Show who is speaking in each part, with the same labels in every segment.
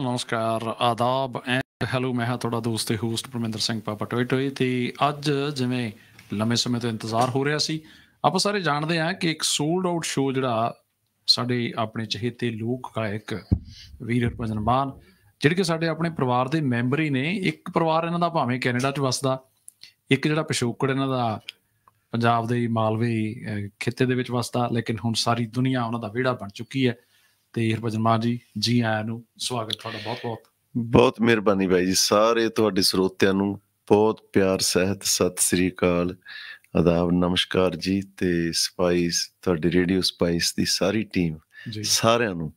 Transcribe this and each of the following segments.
Speaker 1: ਨਮਸਕਾਰ ਆਦਾਬ and hello ਮੈਂ ਹਾਂ ਤੁਹਾਡਾ ਦੋਸਤ ਤੇ ਹੋਸਟ ਪਰਮਿੰਦਰ ਸਿੰਘ ਪਾਪਾ ਟੋਈ ਟੋਈ ਤੇ ਅੱਜ ਜਿਵੇਂ ਲੰਮੇ ਸਮੇਂ ਤੋਂ ਇੰਤਜ਼ਾਰ ਹੋ ਰਿਹਾ ਸੀ ਆਪਾਂ ਸਾਰੇ ਜਾਣਦੇ ਆ ਕਿ ਇੱਕ ਸੋਲਡ ਆਊਟ ਸ਼ੋ ਜਿਹੜਾ ਸਾਡੇ ਆਪਣੇ ਚਹੇਤੇ ਲੋਕ ਗਾਇਕ ਵੀਰ ਹਰਭਜਨ ਮਾਨ ਜਿਹੜੇ ਕਿ ਸਾਡੇ ਆਪਣੇ ਪਰਿਵਾਰ ਦੇ ਮੈਂਬਰ ਹੀ ਨੇ ਇੱਕ ਪਰਿਵਾਰ ਇਹਨਾਂ ਦਾ ਭਾਵੇਂ ਕੈਨੇਡਾ 'ਚ ਵੱਸਦਾ ਇੱਕ ਜਿਹੜਾ ਪਿਸ਼ੋਕੜ ਇਹਨਾਂ ਦਾ ਪੰਜਾਬ ਦੇ ਮਾਲਵੇ ਖਿੱਤੇ ਦੇ ਵਿੱਚ ਵੱਸਦਾ ਲੇਕਿਨ ਹੁਣ ਸਾਰੀ ਦੁਨੀਆ ਉਹਨਾਂ ਦਾ ਵਿਹੜਾ ਬਣ ਚੁੱਕੀ ਹੈ ਤੇ ਹਰਭਜਨ ਮਾਨ ਜੀ ਜੀ ਆਇਆਂ ਨੂੰ ਸਵਾਗਤ ਤੁਹਾਡਾ ਬਹੁਤ-ਬਹੁਤ
Speaker 2: ਬਹੁਤ ਮਿਹਰਬਾਨੀ ਭਾਈ ਜੀ ਸਾਰੇ ਤੁਹਾਡੇ ਸਰੋਤਿਆਂ ਨੂੰ ਬਹੁਤ ਪਿਆਰ ਸਹਿਤ ਸਤਿ ਸ੍ਰੀ ਅਕਾਲ ਅਦਾਬ ਨਮਸਕਾਰ ਜੀ ਤੇ ਸਪਾਈਸ ਤੁਹਾਡੇ ਰੇਡੀਓ ਸਪਾਈਸ ਦੀ ਸਾਰੀ ਟੀਮ ਸਾਰਿਆਂ ਨੂੰ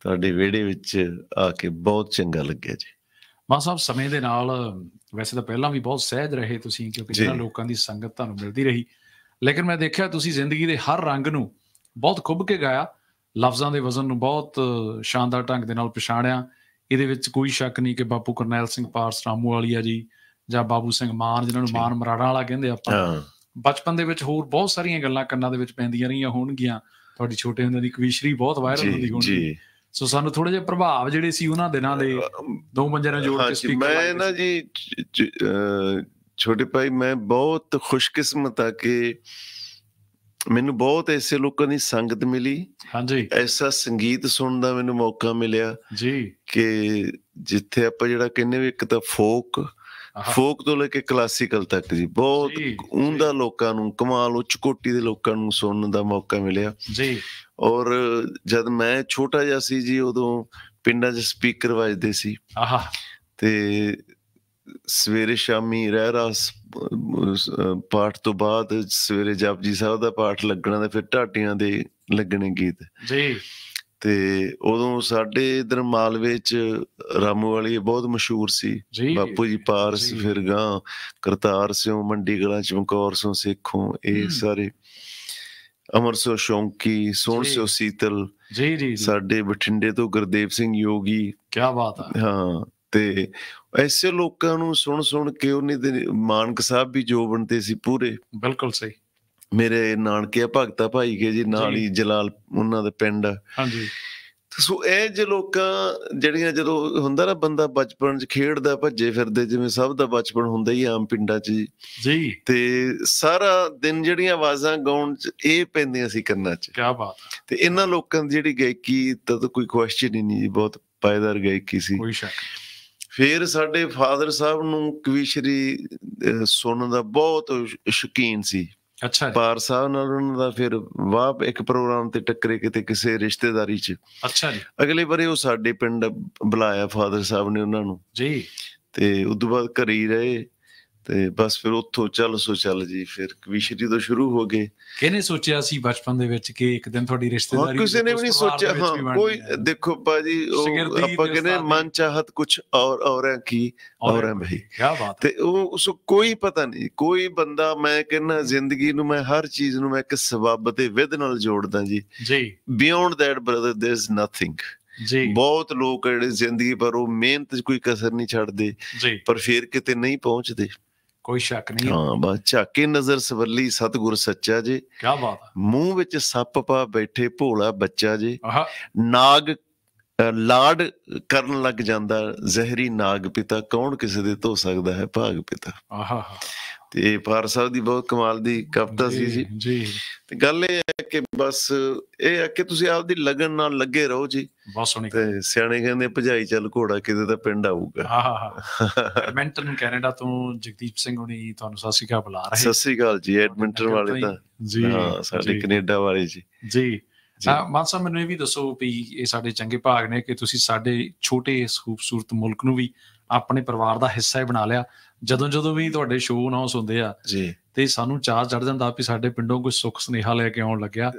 Speaker 2: ਤੁਹਾਡੇ ਵਿਹੜੇ ਵਿੱਚ ਆ ਕੇ ਬਹੁਤ ਚੰਗਾ ਲੱਗਿਆ ਜੀ
Speaker 1: ਮਾ ਸਾਹਿਬ ਸਮੇਂ ਦੇ ਨਾਲ ਵੈਸੇ ਤਾਂ ਪਹਿਲਾਂ ਵੀ ਬਹੁਤ ਸਹਿਜ ਰਹੇ ਤੁਸੀਂ ਕਿਉਂਕਿ ਜਿਹੜਾ ਲੋਕਾਂ ਦੀ ਸੰਗਤ ਤੁਹਾਨੂੰ ਮਿਲਦੀ ਰਹੀ ਲੇਕਿਨ ਮੈਂ ਦੇਖਿਆ ਤੁਸੀਂ ਜ਼ਿੰਦਗੀ ਦੇ ਹਰ ਰੰਗ ਨੂੰ ਬਹੁਤ ਖੁੱਭ ਕੇ ਗਾਇਆ ਲਫ਼ਜ਼ਾਂ ਦੇ ਵਜ਼ਨ ਨੂੰ ਬਹੁਤ ਸ਼ਾਨਦਾਰ ਢੰਗ ਦੇ ਨਾਲ ਪਛਾਣਿਆ ਇਹਦੇ ਵਿੱਚ ਕੋਈ ਸ਼ੱਕ ਨਹੀਂ ਕਿ ਬਾਪੂ ਕਰਨੈਲ ਸਿੰਘ ਪਾਰਸ ਰਾਮੂ ਵਾਲੀਆ ਜੀ ਜਾਂ ਬਾਬੂ ਸਿੰਘ ਮਾਨ ਜਿਨ੍ਹਾਂ ਨੂੰ ਮਾਨ ਮਰਾੜਾ ਵਾਲਾ ਕਹਿੰਦੇ ਆਪਾਂ ਬਚਪਨ ਦੇ ਵਿੱਚ ਹੋਰ ਬਹੁਤ ਸਾਰੀਆਂ ਗੱਲਾਂ ਕੰਨਾਂ ਦੇ ਵਿੱਚ ਪੈਂਦੀਆਂ ਰਹੀਆਂ ਹੋਣਗੀਆਂ ਤੁਹਾਡੀ ਛੋਟੇ ਹੁੰਦੇ ਦੀ ਕਵੀਸ਼ਰੀ ਬਹੁਤ ਵਾਇਰਲ ਹੁੰਦੀ ਹੋਣੀ ਸੋ ਸਾਨੂੰ ਥੋੜੇ ਜਿਹਾ ਪ੍ਰਭਾਵ ਜਿਹੜੇ ਸੀ ਉਹਨਾਂ ਦਿਨਾਂ ਦੇ
Speaker 2: ਦੋ ਮੰਜਰਾਂ ਜੋੜ ਕੇ ਸਪੀਕਰ ਮੈਂ ਨਾ ਜੀ ਛੋਟੇ ਭਾਈ ਮੈਂ ਬਹੁਤ ਖੁਸ਼ਕਿਸਮਤ ਆ ਕਿ ਮੈਨੂੰ ਬਹੁਤ ਐਸੇ ਲੋਕਾਂ ਦੀ ਸੰਗਤ ਮਿਲੀ ਹਾਂਜੀ ਐਸਾ ਸੰਗੀਤ ਸੁਣਨ ਦਾ ਮੈਨੂੰ ਮੌਕਾ ਮਿਲਿਆ ਜੀ ਕਿ ਜਿੱਥੇ ਆਪਾਂ ਜਿਹੜਾ ਕਹਿੰਨੇ ਵੀ ਇੱਕ ਤਾਂ ਫੋਕ ਫੋਕ ਤੋਂ ਲੈ ਕੇ ਕਲਾਸੀਕਲ ਤੱਕ ਜੀ ਬਹੁਤ ਉਹਦਾ ਲੋਕਾਂ ਨੂੰ ਕਮਾਲ ਉੱਚ ਕੋਟੀ ਦੇ ਲੋਕਾਂ ਨੂੰ ਸੁਣਨ ਦਾ ਮੌਕਾ ਮਿਲਿਆ ਜੀ ਔਰ ਜਦ ਮੈਂ ਛੋਟਾ ਜਿਹਾ ਸੀ ਜੀ ਉਦੋਂ ਪਿੰਡਾਂ 'ਚ ਸਪੀਕਰ ਵੱਜਦੇ ਸੀ ਆਹਾ ਤੇ ਸਵੇਰੇ ਸ਼ਾਮੀ ਰਹਿ ਰਾਸ ਪਾਠ ਤੋਂ ਬਾਅਦ ਸਵੇਰੇ ਜਪਜੀ ਸਾਹਿਬ ਦਾ ਪਾਠ ਲੱਗਣਾ ਤੇ ਫਿਰ ਢਾਟੀਆਂ ਦੇ ਲੱਗਣੇ ਗੀਤ ਜੀ ਤੇ ਉਦੋਂ ਸਾਡੇ ਇਧਰ ਮਾਲਵੇ ਚ ਰਾਮੂ ਵਾਲੀ ਬਹੁਤ ਮਸ਼ਹੂਰ ਸੀ ਬਾਪੂ ਜੀ ਪਾਰਸ ਫਿਰ ਗਾਂ ਕਰਤਾਰ ਸਿਓ ਮੰਡੀ ਗਲਾ ਚਮਕੌਰ ਸਿਓ ਸੇਖੋਂ ਇਹ ਸਾਰੇ ਅਮਰ ਸੋ ਸ਼ੌਂਕੀ ਸੋਣ ਸੋ ਸੀਤਲ ਜੀ ਜੀ ਸਾਡੇ ਬਠਿੰਡੇ ਤੋਂ ਗੁਰਦੇਵ ਸਿੰਘ ਯੋਗੀ ਕੀ ਬਾਤ ਹੈ ਹਾਂ ਤੇ ਐਸੇ ਲੋਕਾਂ ਨੂੰ ਸੁਣ ਸੁਣ ਕੇ ਉਹਨੇ ਦੇ ਮਾਨਕ ਸਾਹਿਬ ਵੀ ਜੋਬਨ ਤੇ ਸੀ ਪੂਰੇ ਬਿਲਕੁਲ ਸਹੀ ਮੇਰੇ ਨਾਨਕੇ ਆ ਭਗਤਾ ਭਾਈ ਕੇ ਜੀ ਨਾਲ ਹੀ ਜਲਾਲ ਉਹਨਾਂ ਦੇ ਪਿੰਡ ਹਾਂਜੀ ਸੋ ਇਹ ਜੇ ਲੋਕਾਂ ਜਿਹੜੀਆਂ ਜਦੋਂ ਹੁੰਦਾ ਨਾ ਬੰਦਾ ਬਚਪਨ 'ਚ ਖੇਡਦਾ ਭੱਜੇ ਫਿਰਦੇ ਜਿਵੇਂ ਸਭ ਦਾ ਬਚਪਨ ਹੁੰਦਾ ਹੀ ਆਮ ਪਿੰਡਾਂ 'ਚ ਜੀ ਤੇ ਸਾਰਾ ਦਿਨ ਜਿਹੜੀਆਂ ਆਵਾਜ਼ਾਂ ਗਾਉਣ 'ਚ ਇਹ ਪੈਂਦੀਆਂ ਸੀ ਕੰਨਾਂ 'ਚ ਕੀ ਬਾਤ ਤੇ ਇਹਨਾਂ ਲੋਕਾਂ ਦੀ ਜਿਹੜੀ ਗਾਇਕੀ ਤਾਂ ਕੋਈ ਕੁਐਸਚਨ ਹੀ ਨਹੀਂ ਜੀ ਬਹੁਤ ਪਾਇਦਾਰ ਗਾਇਕੀ ਸੀ ਕੋਈ ਸ਼ੱਕ ਫਿਰ ਸਾਡੇ ਫਾਦਰ ਸਾਹਿਬ ਨੂੰ ਕਵੀਸ਼ਰੀ ਸੁਣਨ ਦਾ ਬਹੁਤ ਸ਼ੌਕੀਨ ਸੀ ਅੱਛਾ ਪਾਰ ਸਾਹਿਬ ਨਾਲ ਉਹਨਾਂ ਦਾ ਫਿਰ ਵਾਪ ਇੱਕ ਪ੍ਰੋਗਰਾਮ ਤੇ ਟੱਕਰੇ ਕਿਤੇ ਕਿਸੇ ਰਿਸ਼ਤੇਦਾਰੀ 'ਚ ਅੱਛਾ ਜੀ ਅਗਲੇ ਵਾਰੇ ਉਹ ਸਾਡੇ ਪਿੰਡ ਬੁਲਾਇਆ ਫਾਦਰ ਸਾਹਿਬ ਨੇ ਉਹਨਾਂ ਨੂੰ ਜੀ ਤੇ ਉਸ ਤੋਂ ਬਾਅਦ ਘਰੇ ਹੀ ਰਹੇ ਤੇ ਬਸ ਫਿਰ ਉੱਥੋਂ ਚੱਲ ਸੋ ਚੱਲ ਜੀ ਫਿਰ ਕਵਿਸ਼ਰੀ ਤੋਂ ਸ਼ੁਰੂ ਹੋ ਗਏ
Speaker 1: ਕਿਹਨੇ ਸੋਚਿਆ ਸੀ ਬਚਪਨ ਦੇ ਵਿੱਚ ਕਿ ਇੱਕ ਦਿਨ ਤੁਹਾਡੀ ਰਿਸ਼ਤੇਦਾਰੀ ਕਿਸੇ ਨੇ ਵੀ ਨਹੀਂ ਸੋਚਿਆ ਹਾਂ ਕੋਈ
Speaker 2: ਦੇਖੋ ਭਾਜੀ ਉਹ ਆਪਾਂ ਕਹਿੰਦੇ ਮਨ ਚਾਹਤ ਕੁਝ ਔਰ ਔਰਾਂ ਕੀ ਔਰਾਂ ਭਈ ਕੀ ਬਾਤ ਤੇ ਉਹ ਉਸ ਕੋਈ ਪਤਾ ਨਹੀਂ ਕੋਈ ਬੰਦਾ ਮੈਂ ਕਹਿੰਦਾ ਜ਼ਿੰਦਗੀ ਨੂੰ ਮੈਂ ਹਰ ਚੀਜ਼ ਨੂੰ ਮੈਂ ਇੱਕ ਸਬਬ ਤੇ ਵਿਧ ਨਾਲ ਜੋੜਦਾ ਜੀ ਜੀ beyond that brother there is nothing ਜੀ ਬਹੁਤ ਲੋਕ ਜਿਹੜੇ ਜ਼ਿੰਦਗੀ ਪਰ ਉਹ ਮਿਹਨਤ 'ਚ ਕੋਈ ਕਸਰ ਨਹੀਂ ਛੱਡਦੇ ਪਰ ਫਿਰ ਕਿਤੇ ਨਹੀਂ ਪਹੁੰਚਦੇ ਕੋਈ ਸ਼ੱਕ ਨਹੀਂ ਹਾਂ ਬਾ ਝਾਕੇ ਨਜ਼ਰ ਸਵਰਲੀ ਸਤਗੁਰ ਸੱਚਾ ਜੀ ਕੀ ਬਾਤ ਹੈ ਮੂੰਹ ਵਿੱਚ ਸੱਪ ਪਾ ਬੈਠੇ ਭੋਲਾ ਬੱਚਾ ਜੀ ਨਾਗ ਲਾੜ ਕਰਨ ਲੱਗ ਜਾਂਦਾ ਜ਼ਹਿਰੀ ਨਾਗ ਪਿਤਾ ਕੌਣ ਕਿਸੇ ਦੇ ਧੋ ਸਕਦਾ ਹੈ ਭਾਗ ਪਿਤਾ ਆਹਾ ਤੇ ਪਾਰ ਸਾਹਿਬ ਦੀ ਬਹੁਤ ਕਮਾਲ ਦੀ ਕਵਿਤਾ ਸੀ ਜੀ ਤੇ ਗੱਲ ਇਹ ਹੈ ਕਿ ਬਸ ਇਹ ਹੈ ਕਿ ਤੁਸੀਂ ਆਪਦੀ ਲਗਨ ਨਾਲ ਲੱਗੇ ਰਹੋ ਜੀ ਬਹੁਤ ਸੋਹਣੀ ਤੇ ਸਿਆਣੇ ਕਹਿੰਦੇ ਭਜਾਈ ਚੱਲ ਘੋੜਾ ਕਿਤੇ ਤਾਂ ਪਿੰਡ ਆਊਗਾ
Speaker 1: ਹਾਂ ਹਾਂ ਐਡਮਿੰਟਨ ਕੈਨੇਡਾ ਤੋਂ ਜਗਦੀਪ ਸਿੰਘ ਹੁਣੀ ਤੁਹਾਨੂੰ
Speaker 2: ਸਤਿ ਸ਼੍ਰੀ ਅਕਾਲ ਬੁਲਾ ਰਹੇ ਸਤਿ ਸ਼੍ਰੀ ਅਕਾਲ ਜੀ ਐਡਮਿੰਟਨ ਵਾਲੇ ਤਾਂ ਜੀ ਹਾਂ ਸਾਡੇ ਕੈਨੇਡਾ ਵਾਲੇ ਜੀ ਜੀ
Speaker 1: ਆ ਮਾਨਸਾ ਮੈਨੂੰ ਇਹ ਵੀ ਦੱਸੋ ਵੀ ਇਹ ਸਾਡੇ ਚੰਗੇ ਭਾਗ ਨੇ ਕਿ ਤੁਸੀਂ ਸਾਡੇ ਛੋਟੇ ਇਸ ਖੂਬਸੂਰਤ ਮੁਲਕ ਨੂੰ ਵੀ ਆਪਣੇ ਪਰਿਵਾਰ ਦਾ ਹਿੱਸਾ ਹੀ ਬਣਾ ਲਿਆ ਜਦੋਂ ਜਦੋਂ ਵੀ ਤੁਹਾਡੇ ਸ਼ੋਅ ਅਨਾਉਂਸ ਹੁੰਦੇ ਆ ਜੀ ਤੇ ਸਾਨੂੰ ਚਾਹ ਚੜ ਜਾਂਦਾ ਵੀ ਸਾਡੇ ਪਿੰਡੋਂ ਕੋਈ ਸੁੱਖ ਸੁਨੇਹਾ ਲੈ ਕੇ ਆਉਣ ਲੱਗਿਆ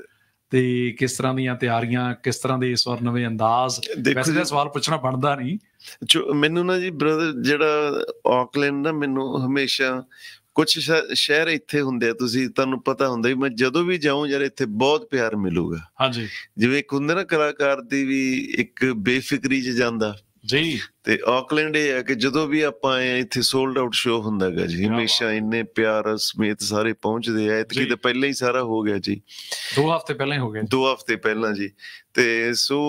Speaker 1: ਤੇ ਕਿਸ ਤਰ੍ਹਾਂ ਦੀਆਂ ਤਿਆਰੀਆਂ ਕਿਸ ਤਰ੍ਹਾਂ ਦੇ ਇਸ ਨਵੇਂ ਅੰਦਾਜ਼ ਵੈਸੇ ਤਾਂ ਸਵਾਲ ਪੁੱਛਣਾ ਬਣਦਾ ਨਹੀਂ
Speaker 2: ਮੈਨੂੰ ਨਾ ਜੀ ਬ੍ਰਦਰ ਜਿਹੜਾ ਆਕਲੈਂਡ ਨਾ ਮੈਨੂੰ ਹਮੇਸ਼ਾ ਕੁਝ ਸ਼ਹਿਰ ਇੱਥੇ ਹੁੰਦੇ ਆ ਤੁਸੀਂ ਤੁਹਾਨੂੰ ਪਤਾ ਹੁੰਦਾ ਵੀ ਮੈਂ ਜਦੋਂ ਵੀ ਜਾਉਂ ਯਾਰ ਇੱਥੇ ਬਹੁਤ ਪਿਆਰ ਮਿਲੂਗਾ ਹਾਂਜੀ ਜਿਵੇਂ ਇੱਕ ਹੁੰਦੇ ਨਾ ਕਲਾਕਾਰ ਦੀ ਵੀ ਇੱਕ ਬੇਫਿਕਰੀ 'ਚ ਜਾਂਦਾ ਜੀ ਤੇ ਆਕਲੈਂਡ ਇਹ ਹੈ ਕਿ ਜਦੋਂ ਵੀ ਆਪਾਂ ਆਏ ਇੱਥੇ ਸੋਲਡ ਆਊਟ ਸ਼ੋ ਹੈਗਾ ਜੀ ਹਮੇਸ਼ਾ ਇੰਨੇ ਪਿਆਰ ਸਮੇਤ ਸਾਰੇ ਪਹੁੰਚਦੇ ਆ ਇਤਕੀ ਤਾਂ ਪਹਿਲਾਂ ਹੀ ਸਾਰਾ ਹੋ ਗਿਆ ਜੀ 2 ਹਫ਼ਤੇ ਪਹਿਲਾਂ ਹੀ ਹੋ ਗਿਆ 2 ਹਫ਼ਤੇ ਪਹਿਲਾਂ ਜੀ ਤੇ ਸੋ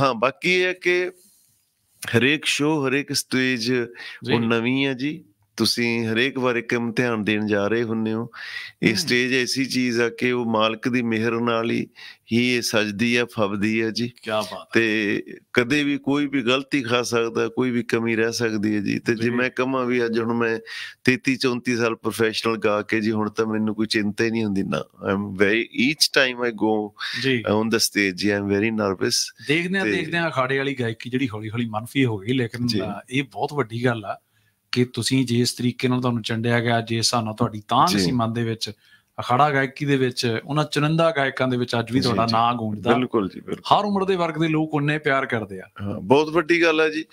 Speaker 2: ਹਾਂ ਬਾਕੀ ਇਹ ਹੈ ਕਿ ਹਰੇਕ ਸ਼ੋ ਹਰੇਕ ਸਟੇਜ ਉਹ ਨਵੀਂ ਹੈ ਜੀ ਤੁਸੀਂ ਹਰੇਕ ਵਾਰ ਇੱਕ ਧਿਆਨ ਦੇਣ ਜਾ ਰਹੇ ਹੁੰਨੇ ਹੋ ਇਹ ਸਟੇਜ ਐਸੀ ਚੀਜ਼ ਆ ਕਿ ਉਹ ਮਾਲਕ ਦੀ ਮਿਹਰ ਨਾਲ ਹੀ ਹੀ ਇਹ ਸਜਦੀ ਆ ਫਬਦੀ ਆ ਜੀ ਕੀ ਬਾਤ ਤੇ ਕਦੇ ਵੀ ਕੋਈ ਵੀ ਗਲਤੀ ਖਾ ਸਕਦਾ ਕੋਈ ਵੀ ਕਮੀ ਰਹਿ ਸਕਦੀ ਹੈ ਜੀ ਤੇ ਜੇ ਮੈਂ ਕਹਾਂ ਵੀ ਅੱਜ ਹੁਣ ਮੈਂ 33 34 ਸਾਲ ਪ੍ਰੋਫੈਸ਼ਨਲ ਗਾ ਕੇ ਜੀ ਹੁਣ ਤਾਂ ਮੈਨੂੰ ਕੋਈ ਚਿੰਤਾ ਹੀ ਨਹੀਂ ਹੁੰਦੀ ਨਾ am very each time I go on the stage ਜੀ ਆਮ ਵੈਰੀ ਨਰਵਸ ਦੇਖਦੇ ਆ ਦੇਖਦੇ
Speaker 1: ਆ ਅਖਾੜੇ ਵਾਲੀ ਗਾਇਕੀ ਜਿਹੜੀ ਹੌਲੀ ਹੌਲੀ ਮਨਫੀ ਹੋ ਗਈ ਲੇਕਿਨ ਇਹ ਬਹੁਤ ਵੱਡੀ ਗੱਲ ਆ ਕਿ ਤੁਸੀਂ ਜਿਸ ਤਰੀਕੇ ਨਾਲ ਤੁਹਾਨੂੰ ਚੰਡਿਆ ਗਿਆ ਜੇ ਹਿਸਾਬ ਨਾਲ ਤੁਹਾਡੀ ਤਾਂ ਸੀਮਾ ਦੇ ਵਿੱਚ ਅਖੜਾ ਗਾਇਕੀ ਦੇ ਵਿੱਚ ਉਹਨਾਂ ਚੁਣਿੰਦਾ ਗਾਇਕਾਂ ਦੇ ਵਿੱਚ ਅੱਜ ਵੀ ਤੁਹਾਡਾ ਨਾਂ ਗੂੰਜਦਾ ਬਿਲਕੁਲ ਜੀ ਬਿਲਕੁਲ ਹਰ ਉਮਰ ਦੇ ਵਰਗ ਦੇ ਲੋਕ ਉਹਨੇ ਪਿਆਰ ਕਰਦੇ ਆ
Speaker 2: ਹਾਂ ਬਹੁਤ ਵੱਡੀ ਗੱਲ ਹੈ ਜੀ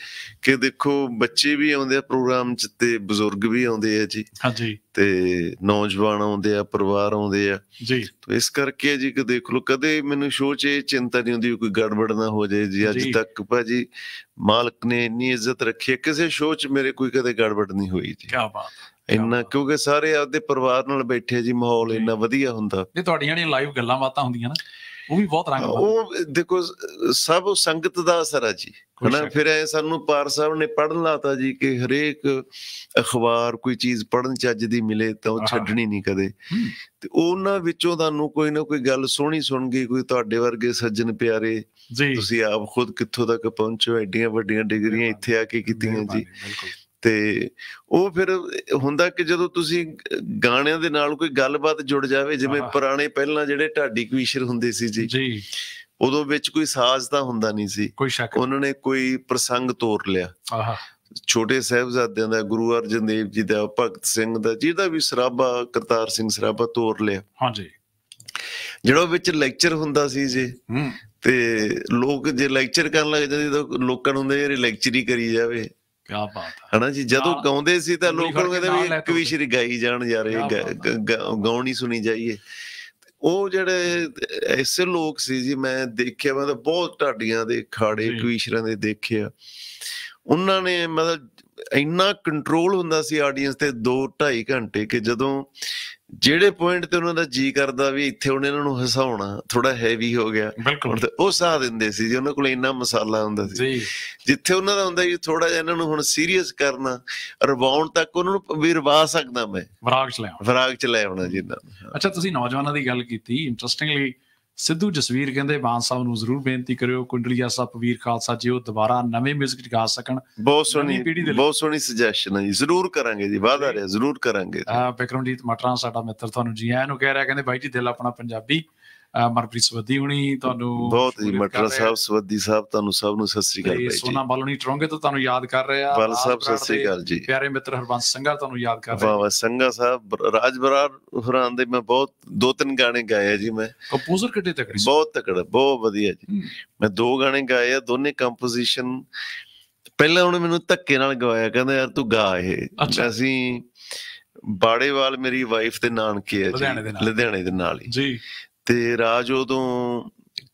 Speaker 2: ਕਿ ਦੇਖੋ ਬੱਚੇ ਵੀ ਆਉਂਦੇ ਆ ਪ੍ਰੋਗਰਾਮ 'ਚ ਤੇ ਬਜ਼ੁਰਗ ਵੀ ਆਉਂਦੇ ਆ ਜੀ ਹਾਂਜੀ ਤੇ ਨੌਜਵਾਨ ਆਉਂਦੇ ਆ ਪਰਿਵਾਰ ਆਉਂਦੇ ਆ ਜੀ ਤੇ ਇਸ ਕਰਕੇ ਜੀ ਕਿ ਦੇਖ ਲਓ ਕਦੇ ਮੈਨੂੰ ਸ਼ੋਅ 'ਚ ਇਹ ਚਿੰਤਾ ਨਹੀਂ ਹੁੰਦੀ ਕੋਈ ਗੜਬੜ ਨਾ ਹੋ ਜਾਏ ਜੀ ਅੱਜ ਤੱਕ ਭਾਜੀ ਮਾਲਕ ਨੇ ਇੰਨੀ ਇੱਜ਼ਤ ਰੱਖੀ ਹੈ ਕਿਸੇ ਸ਼ੋਅ 'ਚ ਮੇਰੇ ਕੋਈ ਕਦੇ ਗੜਬੜ ਨਹੀਂ ਹੋਈ ਜੀ ਕੀ ਬਾਤ ਇੰਨਾ ਕਿਉਂਕਿ ਸਾਰੇ ਆਪਦੇ ਪਰਿਵਾਰ ਨਾਲ ਬੈਠੇ ਜੀ ਮਾਹੌਲ ਇੰਨਾ ਵਧੀਆ ਹੁੰਦਾ ਤੇ ਤੁਹਾਡੀਆਂ ਜਿਹੜੀਆਂ ਲਾਈਵ ਗੱਲਾਂ ਬਾਤਾਂ ਹੁੰਦੀਆਂ ਨਾ ਉਹ ਵੀ ਬਹੁਤ ਰੰਗ ਉਹ ਦੇਖੋ ਸਭ ਸੰਗਤ ਦਾ ਅਸਰ ਆ ਜੀ ਹਨਾ ਫਿਰ ਐ ਸਾਨੂੰ ਪਾਰ ਸਾਹਿਬ ਨੇ ਪੜਨ ਲਾਤਾ ਜੀ ਕਿ ਹਰੇਕ ਅਖਬਾਰ ਕੋਈ ਚੀਜ਼ ਪੜਨ ਚ ਅੱਜ ਦੀ ਮਿਲੇ ਤਾਂ ਉਹ ਛੱਡਣੀ ਨਹੀਂ ਕਦੇ ਤੇ ਉਹਨਾਂ ਵਿੱਚੋਂ ਤੁਹਾਨੂੰ ਕੋਈ ਨਾ ਕੋਈ ਗੱਲ ਸੋਹਣੀ ਸੁਣ ਗਈ ਕੋਈ ਤੁਹਾਡੇ ਵਰਗੇ ਸੱਜਣ ਪਿਆਰੇ ਤੁਸੀਂ ਆਪ ਖੁਦ ਕਿੱਥੋਂ ਤੱਕ ਪਹੁੰਚੋ ਐਡੀਆਂ ਵੱਡੀਆਂ ਡਿਗਰੀਆਂ ਇੱਥੇ ਆ ਕੇ ਕੀਤੀਆਂ ਜੀ ਬਿਲਕੁਲ ਤੇ ਉਹ ਫਿਰ ਹੁੰਦਾ ਕਿ ਜਦੋਂ ਤੁਸੀਂ ਗਾਣਿਆਂ ਦੇ ਨਾਲ ਕੋਈ ਗੱਲਬਾਤ ਜੁੜ ਜਾਵੇ ਜਿਵੇਂ ਪੁਰਾਣੇ ਪਹਿਲਾਂ ਜਿਹੜੇ ਢਾਡੀ ਕਵੀਸ਼ਰ ਹੁੰਦੇ ਸੀ ਜੀ ਜੀ ਉਦੋਂ ਵਿੱਚ ਕੋਈ ਸਾਜ਼ ਤਾਂ ਹੁੰਦਾ ਨਹੀਂ ਸੀ ਉਹਨਾਂ ਨੇ ਕੋਈ ਪ੍ਰਸੰਗ ਤੋੜ ਲਿਆ ਆਹਾ ਛੋਟੇ ਸਹਿਬਜ਼ਾਦਿਆਂ ਦਾ ਗੁਰੂ ਅਰਜਨ ਦੇਵ ਜੀ ਦਾ ਭਗਤ ਸਿੰਘ ਦਾ ਜਿਹਦਾ ਵੀ ਸਰਾਬਾ ਕਰਤਾਰ ਸਿੰਘ ਸਰਾਬਾ ਤੋੜ ਲਿਆ ਹਾਂਜੀ ਜਿਹੜਾ ਵਿੱਚ ਲੈਕਚਰ ਹੁੰਦਾ ਸੀ ਜੀ ਤੇ ਲੋਕ ਜੇ ਲੈਕਚਰ ਕਰਨ ਲੱਗ ਜਾਂਦੇ ਤਾਂ ਲੋਕਾਂ ਨੂੰ ਹੁੰਦਾ ਯਾਰ ਲੈਕਚਰ ਹੀ ਕਰੀ ਜਾਵੇ ਕੀ ਬਾਤ ਹੈ ਹਨਾ ਜੀ ਜਦੋਂ ਗਾਉਂਦੇ ਸੀ ਤਾਂ ਲੋਕ ਕਹਿੰਦੇ ਵੀ ਇੱਕ ਵੀ ਸ਼ਰੀ ਗਾਈ ਜਾਣ ਜਾ ਰਹੇ ਗਾਉਣੀ ਸੁਣੀ ਜਾਈਏ ਉਹ ਜਿਹੜੇ ਐਸੇ ਲੋਕ ਸੀ ਜੀ ਮੈਂ ਦੇਖਿਆ ਮੈਂ ਤਾਂ ਬਹੁਤ ਢਾਡੀਆਂ ਦੇ ਖਾੜੇ ਕਵੀਸ਼ਰਾਂ ਦੇ ਦੇਖਿਆ ਉਹਨਾਂ ਨੇ ਮਤਲਬ ਇੰਨਾ ਕੰਟਰੋਲ ਹੁੰਦਾ ਸੀ ਆਡੀਅנס ਤੇ 2 2.5 ਘੰਟੇ ਕਿ ਜਦੋਂ ਜਿਹੜੇ ਪੁਆਇੰਟ ਤੇ ਉਹਨਾਂ ਦਾ ਜੀ ਕਰਦਾ ਵੀ ਇੱਥੇ ਹੁਣ ਇਹਨਾਂ ਨੂੰ ਹਸਾਉਣਾ ਥੋੜਾ ਹੈਵੀ ਹੋ ਗਿਆ ਤੇ ਉਹ ਸਾਹ ਦਿੰਦੇ ਸੀ ਜੀ ਉਹਨਾਂ ਕੋਲ ਇੰਨਾ ਮਸਾਲਾ ਹੁੰਦਾ ਸੀ ਜਿੱਥੇ ਉਹਨਾਂ ਦਾ ਹੁੰਦਾ ਜੀ ਥੋੜਾ ਜਿਹਾ ਇਹਨਾਂ ਨੂੰ ਹੁਣ ਸੀਰੀਅਸ ਕਰਨਾ ਰਵਾਉਣ ਤੱਕ ਉਹਨਾਂ ਨੂੰ ਵੀ ਰਵਾ ਸਕਦਾ ਮੈਂ ਵਿਰਾਗ ਚ ਲੈ ਆਉਣਾ ਵਿਰਾਗ ਚ ਲੈ ਆਉਣਾ ਜੀ
Speaker 1: ਅੱਛਾ ਤੁਸੀਂ ਨੌਜਵਾਨਾਂ ਦੀ ਗੱਲ ਕੀਤੀ ਇੰਟਰਸਟਿੰਗਲੀ ਸਿੱਧੂ ਜਸਵੀਰ ਕਹਿੰਦੇ ਬਾਨ ਸਾਹਿਬ ਨੂੰ ਜ਼ਰੂਰ ਬੇਨਤੀ ਕਰਿਓ ਕੁੰਡਲੀਆ ਸਾਹਿਬ ਪਵੀਰ ਖਾਲਸਾ ਜੀ ਉਹ ਦੁਬਾਰਾ ਨਵੇਂ 뮤직 ਗਾ ਸਕਣ
Speaker 2: ਬਹੁਤ ਸੋਹਣੀ ਬਹੁਤ ਸੋਹਣੀ ਸੁਜੈਸ਼ਨ ਹੈ ਜੀ ਜ਼ਰੂਰ ਕਰਾਂਗੇ ਜੀ ਵਾਅਦਾ ਰਿਹਾ ਜ਼ਰੂਰ ਕਰਾਂਗੇ
Speaker 1: ਬੈਕਗ੍ਰਾਉਂਡ ਬਿਕਰਮਜੀਤ ਮਟਰਾਂ ਸਾਡਾ ਮਿੱਤਰ ਤੁਹਾਨੂੰ ਜੀ ਆਇਆਂ ਨੂੰ ਕਹਿ ਰਿਹਾ ਕਹਿੰਦੇ ਬਾਈ ਜੀ ਦਿਲ ਆਪਣਾ ਪੰਜਾਬੀ ਮਰਪ੍ਰੀਤ ਸਵਦੀ
Speaker 2: ਹੁਣੀ ਤੁਹਾਨੂੰ ਬਹੁਤ ਹੀ ਮਟਰਾ ਸਾਹਿਬ ਸਵਦੀ ਸਾਹਿਬ ਤੁਹਾਨੂੰ ਸਭ ਨੂੰ ਸਤਿ ਸ੍ਰੀ ਅਕਾਲ ਭਾਈ ਜੀ ਸੋਨਾ
Speaker 1: ਬਾਲਣੀ ਟਰੋਂਗੇ ਤੋਂ ਤੁਹਾਨੂੰ ਯਾਦ ਕਰ ਰਹੇ ਆ ਬਾਲ ਸਾਹਿਬ ਸਤਿ ਸ੍ਰੀ ਅਕਾਲ ਜੀ ਪਿਆਰੇ ਮਿੱਤਰ ਹਰਬੰਸ ਸੰਘਾ ਤੁਹਾਨੂੰ ਯਾਦ ਕਰ ਰਹੇ ਆ ਵਾਹ
Speaker 2: ਸੰਘਾ ਸਾਹਿਬ ਰਾਜ ਬਰਾਰ ਹੁਰਾਨ ਦੇ ਮੈਂ ਬਹੁਤ ਦੋ ਤਿੰਨ ਗਾਣੇ ਗਾਏ ਆ ਜੀ ਮੈਂ ਕੰਪੋਜ਼ਰ ਕਿੱਡੇ ਤਕੜੀ ਬਹੁਤ ਤਕੜਾ ਬਹੁਤ ਵਧੀਆ ਜੀ ਮੈਂ ਦੋ ਗਾਣੇ ਗਾਏ ਆ ਦੋਨੇ ਕੰਪੋਜੀਸ਼ਨ ਪਹਿਲਾਂ ਉਹਨੇ ਮੈਨੂੰ ਧੱਕੇ ਨਾਲ ਗਵਾਇਆ ਕਹਿੰਦਾ ਯਾਰ ਤੂੰ ਗਾ ਇਹ ਅਸੀਂ ਬਾੜੇਵਾਲ ਮੇਰੀ ਵਾਈਫ ਦੇ ਨਾਨਕੇ ਆ ਜੀ ਲੁਧਿਆਣੇ ਦੇ ਨਾਲ ਹੀ ਜੀ ਤੇ ਰਾਜ ਉਦੋਂ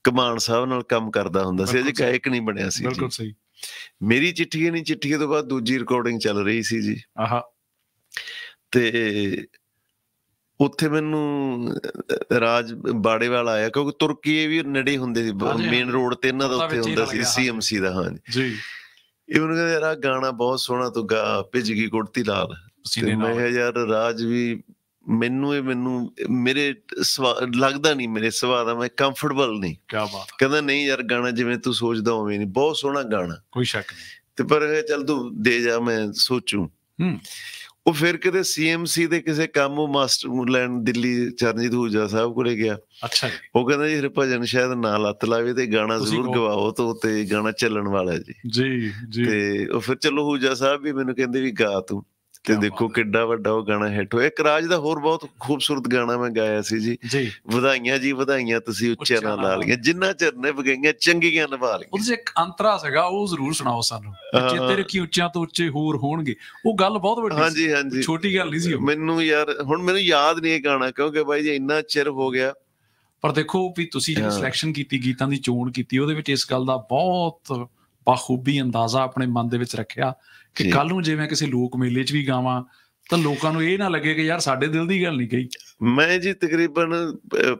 Speaker 2: ਕਮਾਨ ਸਾਹਿਬ ਨਾਲ ਕੰਮ ਕਰਦਾ ਹੁੰਦਾ ਸੀ ਅਜੇ ਗਾਇਕ ਨਹੀਂ ਬਣਿਆ ਸੀ ਬਿਲਕੁਲ ਸਹੀ ਮੇਰੀ ਚਿੱਠੀ ਨਹੀਂ ਚਿੱਠੀ ਤੋਂ ਬਾਅਦ ਦੂਜੀ ਰਿਕਾਰਡਿੰਗ ਚੱਲ ਰਹੀ ਸੀ ਜੀ ਆਹਾ ਤੇ ਉੱਥੇ ਮੈਨੂੰ ਰਾਜ ਬਾੜੇ ਵਾਲਾ ਆਇਆ ਕਿਉਂਕਿ ਤੁਰਕੀ ਵੀ ਨੇੜੇ ਹੁੰਦੇ ਸੀ ਮੇਨ ਰੋਡ ਤੇ ਇਹਨਾਂ ਦਾ ਉੱਥੇ ਹੁੰਦਾ ਸੀ ਸੀਐਮਸੀ ਦਾ ਹਾਂ ਜੀ ਇਹ ਉਹਨਾਂ ਕਹਿੰਦੇ ਯਾਰ ਆ ਗਾਣਾ ਬਹੁਤ ਸੋਹਣਾ ਤੂੰ ਗਾ ਭਿੱਜ ਗਈ ਕੁੜਤੀ ਲਾਲ ਮੈਂ ਕਿਹਾ ਯਾਰ ਰਾਜ ਵੀ ਮੈਨੂੰ ਇਹ ਮੈਨੂੰ ਮੇਰੇ ਲੱਗਦਾ ਨਹੀਂ ਮੇਰੇ ਸੁਭਾਅ ਦਾ ਮੈਂ ਕੰਫਰਟੇਬਲ ਨਹੀਂ ਕੀ ਬਾਤ ਕਹਿੰਦਾ ਨਹੀਂ ਯਾਰ ਗਾਣਾ ਜਿਵੇਂ ਤੂੰ ਸੋਚਦਾ ਹੋਵੇਂ ਨਹੀਂ ਬਹੁਤ ਸੋਹਣਾ ਗਾਣਾ ਕੋਈ ਸ਼ੱਕ ਨਹੀਂ ਤੇ ਪਰ ਚੱਲ ਤੂੰ ਦੇ ਜਾ ਮੈਂ ਸੋਚੂ ਹੂੰ ਉਹ ਫਿਰ ਕਿਤੇ ਸੀਐਮਸੀ ਦੇ ਕਿਸੇ ਕੰਮ ਉਹ ਮਾਸਟਰ ਲੈਣ ਦਿੱਲੀ ਚਰਨਜੀਤ ਹੂਜਾ ਸਾਹਿਬ ਕੋਲੇ ਗਿਆ ਅੱਛਾ ਜੀ ਉਹ ਕਹਿੰਦਾ ਜੀ ਹਰਭਜਨ ਸ਼ਾਇਦ ਨਾ ਲੱਤ ਲਾਵੇ ਤੇ ਗਾਣਾ ਜ਼ਰੂਰ ਗਵਾਓ ਤੋ ਤੇ ਗਾਣਾ ਚੱਲਣ ਵਾਲਾ ਜੀ ਜੀ ਜੀ ਤੇ ਉਹ ਫਿਰ ਚਲੋ ਹੂਜਾ ਸਾਹਿਬ ਵੀ ਮੈਨੂੰ ਕਹਿੰਦੇ ਵੀ ਗਾ ਤੂੰ ਤੇ ਦੇਖੋ ਕਿੱਡਾ ਵੱਡਾ ਉਹ ਗਾਣਾ ਹਿੱਟ ਹੋਇਆ ਇੱਕ ਰਾਜ ਦਾ ਹੋਰ ਬਹੁਤ ਖੂਬਸੂਰਤ ਗਾਣਾ ਮੈਂ ਗਾਇਆ ਸੀ ਜੀ ਵਧਾਈਆਂ ਜੀ ਵਧਾਈਆਂ ਤੁਸੀਂ ਉੱਚੇ ਨਾਲ ਲਾ ਲਈਆਂ ਜਿੰਨਾ ਚਿਰ ਨੇ ਵਗਾਈਆਂ ਚੰਗੀਆਂ ਨਿਭਾ ਲਈਆਂ
Speaker 1: ਉਹਦੇ ਇੱਕ ਅੰਤਰਾ ਸੀਗਾ ਉਹ ਜ਼ਰੂਰ ਸੁਣਾਓ ਸਾਨੂੰ ਚੇਤੇ ਰੱਖੀ ਉੱਚਿਆਂ ਤੋਂ ਉੱਚੇ ਹੋਰ ਹੋਣਗੇ
Speaker 2: ਉਹ ਗੱਲ ਬਹੁਤ ਵੱਡੀ ਹਾਂਜੀ ਹਾਂਜੀ ਛੋਟੀ ਗੱਲ ਨਹੀਂ ਸੀ ਮੈਨੂੰ ਯਾਰ ਹੁਣ ਮੈਨੂੰ ਯਾਦ ਨਹੀਂ ਇਹ ਗਾਣਾ ਕਿਉਂਕਿ ਬਾਈ ਜੀ ਇੰਨਾ ਚਿਰ ਹੋ ਗਿਆ
Speaker 1: ਪਰ ਦੇਖੋ ਵੀ ਤੁਸੀਂ ਜਿਹੜੀ ਸਿਲੈਕਸ਼ਨ ਕੀਤੀ ਗੀਤਾਂ ਦੀ ਚੋਣ ਕੀਤੀ ਉਹਦੇ ਵਿੱਚ ਇਸ ਗੱਲ ਦਾ ਬਹੁਤ ਬਾਖੂਬੀ ਅੰਦਾਜ਼ਾ ਆਪਣੇ ਮਨ ਦੇ ਵਿੱਚ ਰੱਖਿਆ ਕਿ ਕੱਲ ਨੂੰ ਜੇ ਮੈਂ ਕਿਸੇ ਲੋਕ ਮੇਲੇ 'ਚ ਵੀ ਗਾਵਾਂ ਤਾਂ ਲੋਕਾਂ ਨੂੰ ਇਹ ਨਾ ਲੱਗੇ ਕਿ ਯਾਰ ਸਾਡੇ ਦਿਲ ਦੀ ਗੱਲ ਨਹੀਂ ਕਹੀ
Speaker 2: ਮੈਂ ਜੀ ਤਕਰੀਬਨ